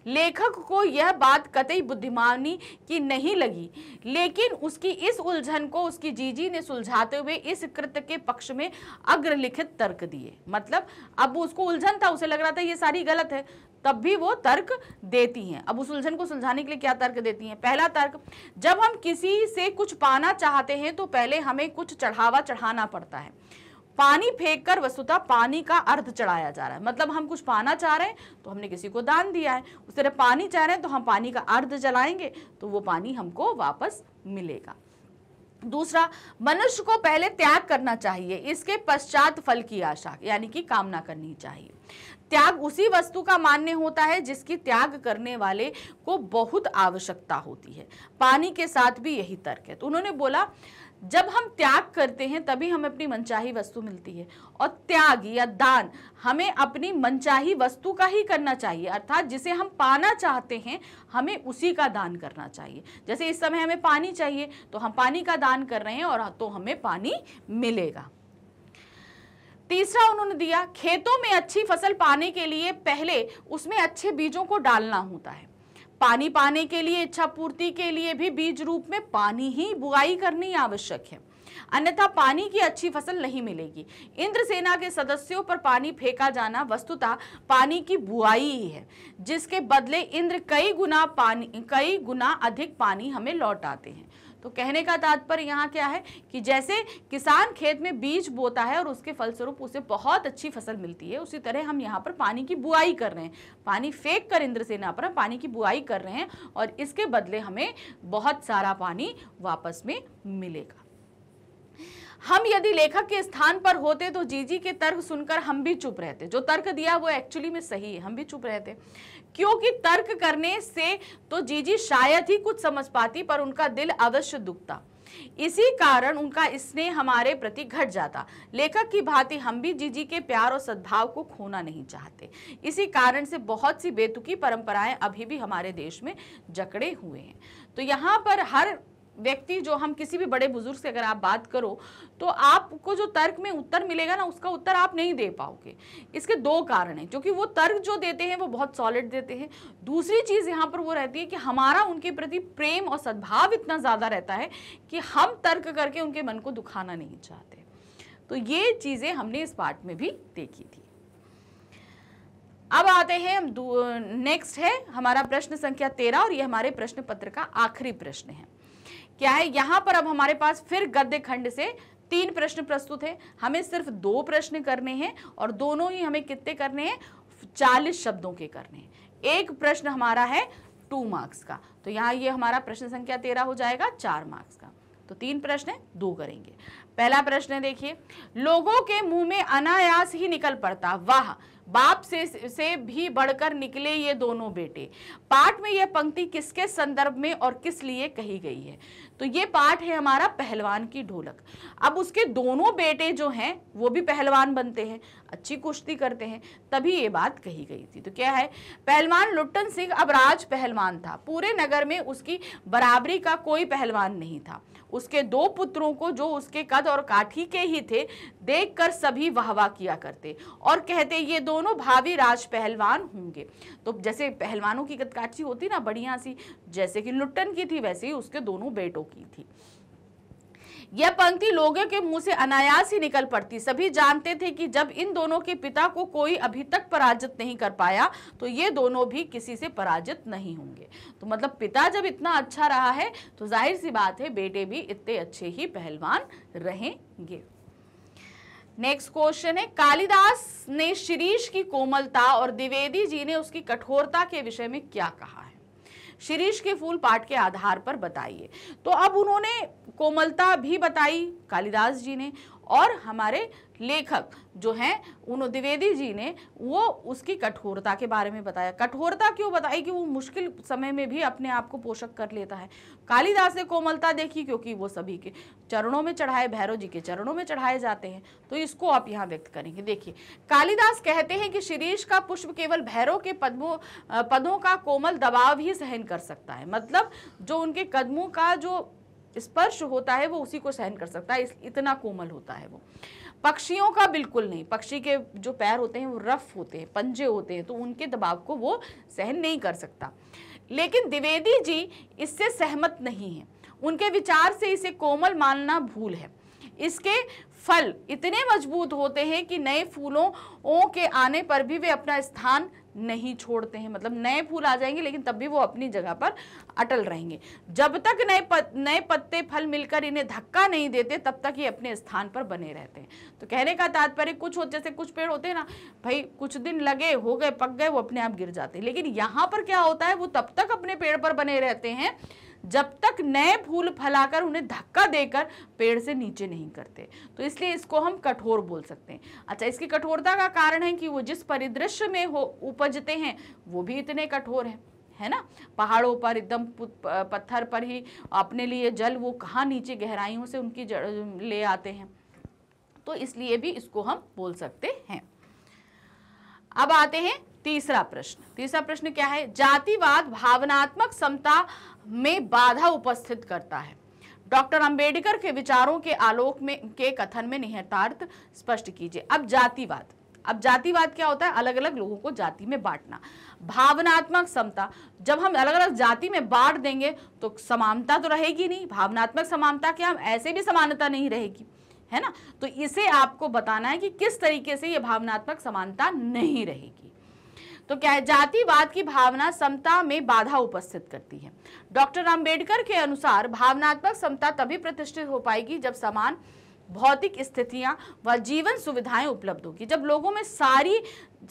लेखक को यह बात कतई बुद्धिमानी की नहीं लगी लेकिन उसकी इस उलझन को उसकी जीजी ने सुलझाते हुए इस कृत्य के पक्ष में अग्रलिखित तर्क दिए मतलब अब उसको उलझन था उसे लग रहा था ये सारी गलत है तब भी वो तर्क देती हैं अब उस उलझन को सुलझाने के लिए क्या तर्क देती हैं पहला तर्क जब हम किसी से कुछ पाना चाहते हैं तो पहले हमें कुछ चढ़ावा चढ़ाना पड़ता है पानी फेंक कर वस्तुतः पानी का अर्थ चढ़ाया जा रहा है मतलब हम कुछ पाना चाह रहे हैं तो हमने किसी को दान दिया है उस तरह पानी चाह रहे हैं तो हम पानी का अर्ध जलाएंगे तो वो पानी हमको वापस मिलेगा दूसरा मनुष्य को पहले त्याग करना चाहिए इसके पश्चात फल की आशा यानी कि कामना करनी चाहिए त्याग उसी वस्तु का मान्य होता है जिसकी त्याग करने वाले को बहुत आवश्यकता होती है पानी के साथ भी यही तर्क है तो उन्होंने बोला जब हम त्याग करते हैं तभी हमें अपनी मनचाही वस्तु मिलती है और त्याग या दान हमें अपनी मनचाही वस्तु का ही करना चाहिए अर्थात जिसे हम पाना चाहते हैं हमें उसी का दान करना चाहिए जैसे इस समय हमें पानी चाहिए तो हम पानी का दान कर रहे हैं और तो हमें पानी मिलेगा तीसरा उन्होंने दिया खेतों में अच्छी फसल पाने के लिए पहले उसमें अच्छे बीजों को डालना होता है पानी पाने के लिए इच्छा पूर्ति के लिए भी बीज रूप में पानी ही बुआई करनी आवश्यक है अन्यथा पानी की अच्छी फसल नहीं मिलेगी इंद्र सेना के सदस्यों पर पानी फेंका जाना वस्तुतः पानी की बुआई ही है जिसके बदले इंद्र कई गुना पानी कई गुना अधिक पानी हमें लौटाते हैं तो कहने का तात्पर्य यहाँ क्या है कि जैसे किसान खेत में बीज बोता है और उसके फलस्वरूप उसे बहुत अच्छी फसल मिलती है उसी तरह हम यहाँ पर पानी की बुआई कर रहे हैं पानी फेंक कर इंद्रसेना पर हम पानी की बुआई कर रहे हैं और इसके बदले हमें बहुत सारा पानी वापस में मिलेगा हम यदि लेखक के स्थान पर होते तो जीजी के तर्क सुनकर हम भी चुप रहते जो तर्क दिया वो एक्चुअली में सही है हम भी चुप रहते क्योंकि तर्क करने से तो जीजी शायद ही कुछ समझ पाती पर उनका दिल अवश्य दुखता इसी कारण उनका स्नेह हमारे प्रति घट जाता लेखक की भांति हम भी जीजी के प्यार और सद्भाव को खोना नहीं चाहते इसी कारण से बहुत सी बेतुकी परंपराएं अभी भी हमारे देश में जकड़े हुए हैं तो यहाँ पर हर व्यक्ति जो हम किसी भी बड़े बुजुर्ग से अगर आप बात करो तो आपको जो तर्क में उत्तर मिलेगा ना उसका उत्तर आप नहीं दे पाओगे इसके दो कारण हैं क्योंकि वो तर्क जो देते हैं वो बहुत सॉलिड देते हैं दूसरी चीज़ यहाँ पर वो रहती है कि हमारा उनके प्रति प्रेम और सद्भाव इतना ज़्यादा रहता है कि हम तर्क करके उनके मन को दुखाना नहीं चाहते तो ये चीज़ें हमने इस पार्ट में भी देखी थी अब आते हैं नेक्स्ट है हमारा प्रश्न संख्या तेरह और ये हमारे प्रश्न पत्र का आखिरी प्रश्न है क्या है यहां पर अब हमारे पास फिर गद्य खंड से तीन प्रश्न प्रस्तुत है हमें सिर्फ दो प्रश्न करने हैं और दोनों ही हमें कितने करने हैं चालीस शब्दों के करने हैं एक प्रश्न हमारा है टू मार्क्स का तो यहाँ ये हमारा प्रश्न संख्या तेरह हो जाएगा चार मार्क्स का तो तीन प्रश्न दो करेंगे पहला प्रश्न देखिए लोगों के मुंह में अनायास ही निकल पड़ता वाह बाप से से भी बढ़कर निकले ये दोनों बेटे पाठ में यह पंक्ति किसके संदर्भ में और किस लिए कही गई है तो ये पार्ट है हमारा पहलवान की ढोलक अब उसके दोनों बेटे जो हैं वो भी पहलवान बनते हैं अच्छी कुश्ती करते हैं तभी ये बात कही गई थी तो क्या है पहलवान लुट्टन सिंह अब राज पहलवान था पूरे नगर में उसकी बराबरी का कोई पहलवान नहीं था उसके दो पुत्रों को जो उसके कद और काठी के ही थे देखकर सभी वाहवा किया करते और कहते ये दोनों भावी राज पहलवान होंगे तो जैसे पहलवानों की कदकाठी होती ना बढ़िया सी जैसे कि लुट्टन की थी वैसे ही उसके दोनों बेटों की थी यह पंक्ति लोगों के मुंह से अनायास ही निकल पड़ती सभी जानते थे कि जब इन दोनों के पिता को कोई अभी तक पराजित नहीं कर पाया तो ये दोनों भी किसी से पराजित नहीं होंगे तो मतलब पिता जब इतना अच्छा रहा है तो जाहिर सी बात है बेटे भी इतने अच्छे ही पहलवान रहेंगे नेक्स्ट क्वेश्चन है कालिदास ने शिरीष की कोमलता और द्विवेदी जी ने उसकी कठोरता के विषय में क्या कहा है शीरीष के फूल पाठ के आधार पर बताइए तो अब उन्होंने कोमलता भी बताई कालिदास जी ने और हमारे लेखक जो हैं उन द्विवेदी जी ने वो उसकी कठोरता के बारे में बताया कठोरता क्यों बताई कि वो मुश्किल समय में भी अपने आप को पोषक कर लेता है कालिदास ने कोमलता देखी क्योंकि वो सभी के चरणों में चढ़ाए भैरव जी के चरणों में चढ़ाए जाते हैं तो इसको आप यहाँ व्यक्त करेंगे देखिए कालिदास कहते हैं कि शिरीष का पुष्प केवल भैरव के पद्मों पदों का कोमल दबाव ही सहन कर सकता है मतलब जो उनके कदमों का जो स्पर्श होता है वो उसी को सहन कर सकता है इतना कोमल होता है वो पक्षियों का बिल्कुल नहीं पक्षी के जो पैर होते हैं वो रफ होते हैं पंजे होते हैं तो उनके दबाव को वो सहन नहीं कर सकता लेकिन द्विवेदी जी इससे सहमत नहीं है उनके विचार से इसे कोमल मानना भूल है इसके फल इतने मजबूत होते हैं कि नए फूलों के आने पर भी वे अपना स्थान नहीं छोड़ते हैं मतलब नए फूल आ जाएंगे लेकिन तब भी वो अपनी जगह पर अटल रहेंगे जब तक नए पत, नए पत्ते फल मिलकर इन्हें धक्का नहीं देते तब तक ये अपने स्थान पर बने रहते हैं तो कहने का तात्पर्य कुछ हो जैसे कुछ पेड़ होते हैं ना भाई कुछ दिन लगे हो गए पक गए वो अपने आप गिर जाते हैं लेकिन यहाँ पर क्या होता है वो तब तक अपने पेड़ पर बने रहते हैं जब तक नए फूल फैलाकर उन्हें धक्का देकर पेड़ से नीचे नहीं करते तो इसलिए इसको हम कठोर बोल सकते हैं अच्छा इसकी कठोरता का कारण है कि वो जिस परिदृश्य में हो उपजते हैं वो भी इतने कठोर हैं है ना पहाड़ों पर एकदम पत्थर पर ही अपने लिए जल वो कहाँ नीचे गहराइयों से उनकी ले आते हैं तो इसलिए भी इसको हम बोल सकते हैं अब आते हैं तीसरा प्रश्न तीसरा प्रश्न क्या है जातिवाद भावनात्मक समता में बाधा उपस्थित करता है डॉक्टर अंबेडकर के विचारों के आलोक में के कथन में निहितार्थ स्पष्ट कीजिए अब जातिवाद अब जातिवाद क्या होता है अलग अलग लोगों को जाति में बांटना भावनात्मक समता जब हम अलग अलग जाति में बांट देंगे तो समानता तो रहेगी नहीं भावनात्मक समानता क्या हम ऐसे भी समानता नहीं रहेगी है ना तो इसे आपको बताना है कि किस तरीके से ये भावनात्मक समानता नहीं रहेगी तो क्या है जातिवाद की भावना समता में बाधा उपस्थित करती है डॉक्टर अंबेडकर के अनुसार भावनात्मक समता तभी प्रतिष्ठित हो पाएगी जब समान भौतिक स्थितियां व जीवन सुविधाएं उपलब्ध होगी जब लोगों में सारी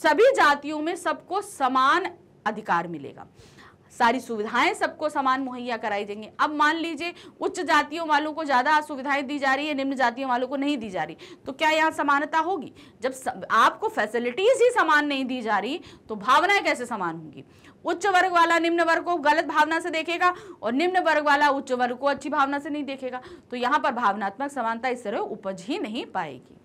सभी जातियों में सबको समान अधिकार मिलेगा सारी सुविधाएं सबको समान मुहैया कराई जाएंगी अब मान लीजिए उच्च जातियों वालों को ज़्यादा सुविधाएं दी जा रही है निम्न जातियों वालों को नहीं दी जा रही तो क्या यहाँ समानता होगी जब आपको फैसिलिटीज़ ही समान नहीं दी जा रही तो भावनाएं कैसे समान होंगी उच्च वर्ग वाला निम्न वर्ग को गलत भावना से देखेगा और निम्न वर्ग वाला उच्च वर्ग को अच्छी भावना से नहीं देखेगा तो यहाँ पर भावनात्मक समानता इस तरह उपज ही नहीं पाएगी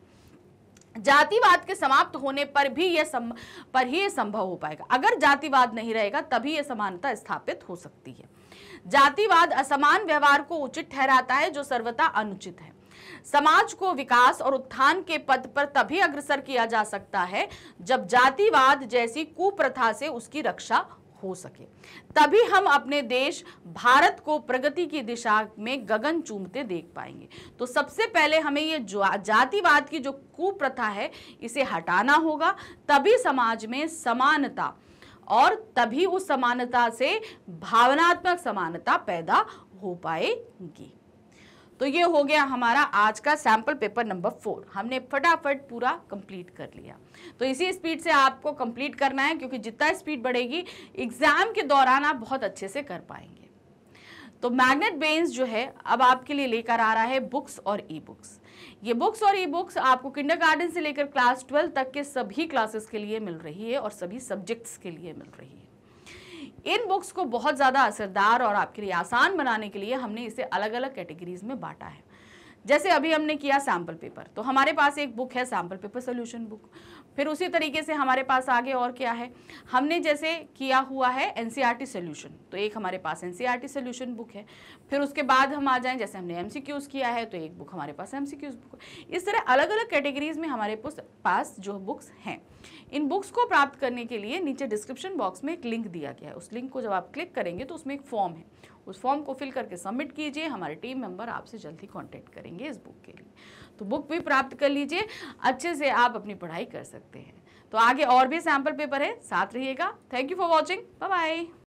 जातिवाद के समाप्त होने पर भी यह सम, पर ही यह संभव हो पाएगा अगर जातिवाद नहीं रहेगा तभी यह समानता स्थापित हो सकती है जातिवाद असमान व्यवहार को उचित ठहराता है जो सर्वथा अनुचित है समाज को विकास और उत्थान के पद पर तभी अग्रसर किया जा सकता है जब जातिवाद जैसी कुप्रथा से उसकी रक्षा हो सके तभी हम अपने देश भारत को प्रगति की दिशा में गगन चूमते देख पाएंगे तो सबसे पहले हमें ये जातिवाद की जो कुप्रथा है इसे हटाना होगा तभी समाज में समानता और तभी उस समानता से भावनात्मक समानता पैदा हो पाएगी तो ये हो गया हमारा आज का सैम्पल पेपर नंबर फोर हमने फटाफट पूरा कंप्लीट कर लिया तो इसी स्पीड से आपको कंप्लीट करना है क्योंकि जितना स्पीड बढ़ेगी एग्ज़ाम के दौरान आप बहुत अच्छे से कर पाएंगे तो मैग्नेट बेन्स जो है अब आपके लिए लेकर आ रहा है बुक्स और ई बुक्स ये बुक्स और ई बुक्स आपको किंडर गार्डन से लेकर क्लास ट्वेल्व तक के सभी क्लासेस के लिए मिल रही है और सभी सब्जेक्ट्स के लिए मिल रही है इन बुक्स को बहुत ज़्यादा असरदार और आपके लिए आसान बनाने के लिए हमने इसे अलग अलग कैटेगरीज में बांटा है जैसे अभी हमने किया सैम्पल पेपर तो हमारे पास एक बुक है सैम्पल पेपर सोल्यूशन बुक फिर उसी तरीके से हमारे पास आगे और क्या है हमने जैसे किया हुआ है एन सी सोल्यूशन तो एक हमारे पास एन सी सोल्यूशन बुक है फिर उसके बाद हम आ जाएं जैसे हमने एम किया है तो एक बुक हमारे पास एम बुक है इस तरह अलग अलग कैटेगरीज में हमारे पास जो बुक्स हैं इन बुक्स को प्राप्त करने के लिए नीचे डिस्क्रिप्शन बॉक्स में एक लिंक दिया गया है उस लिंक को जब आप क्लिक करेंगे तो उसमें एक फॉर्म है उस फॉर्म को फिल करके सबमिट कीजिए हमारे टीम मेंबर आपसे जल्दी कॉन्टैक्ट करेंगे इस बुक के लिए तो बुक भी प्राप्त कर लीजिए अच्छे से आप अपनी पढ़ाई कर सकते हैं तो आगे और भी सैम्पल पेपर है साथ रहिएगा thank you for watching bye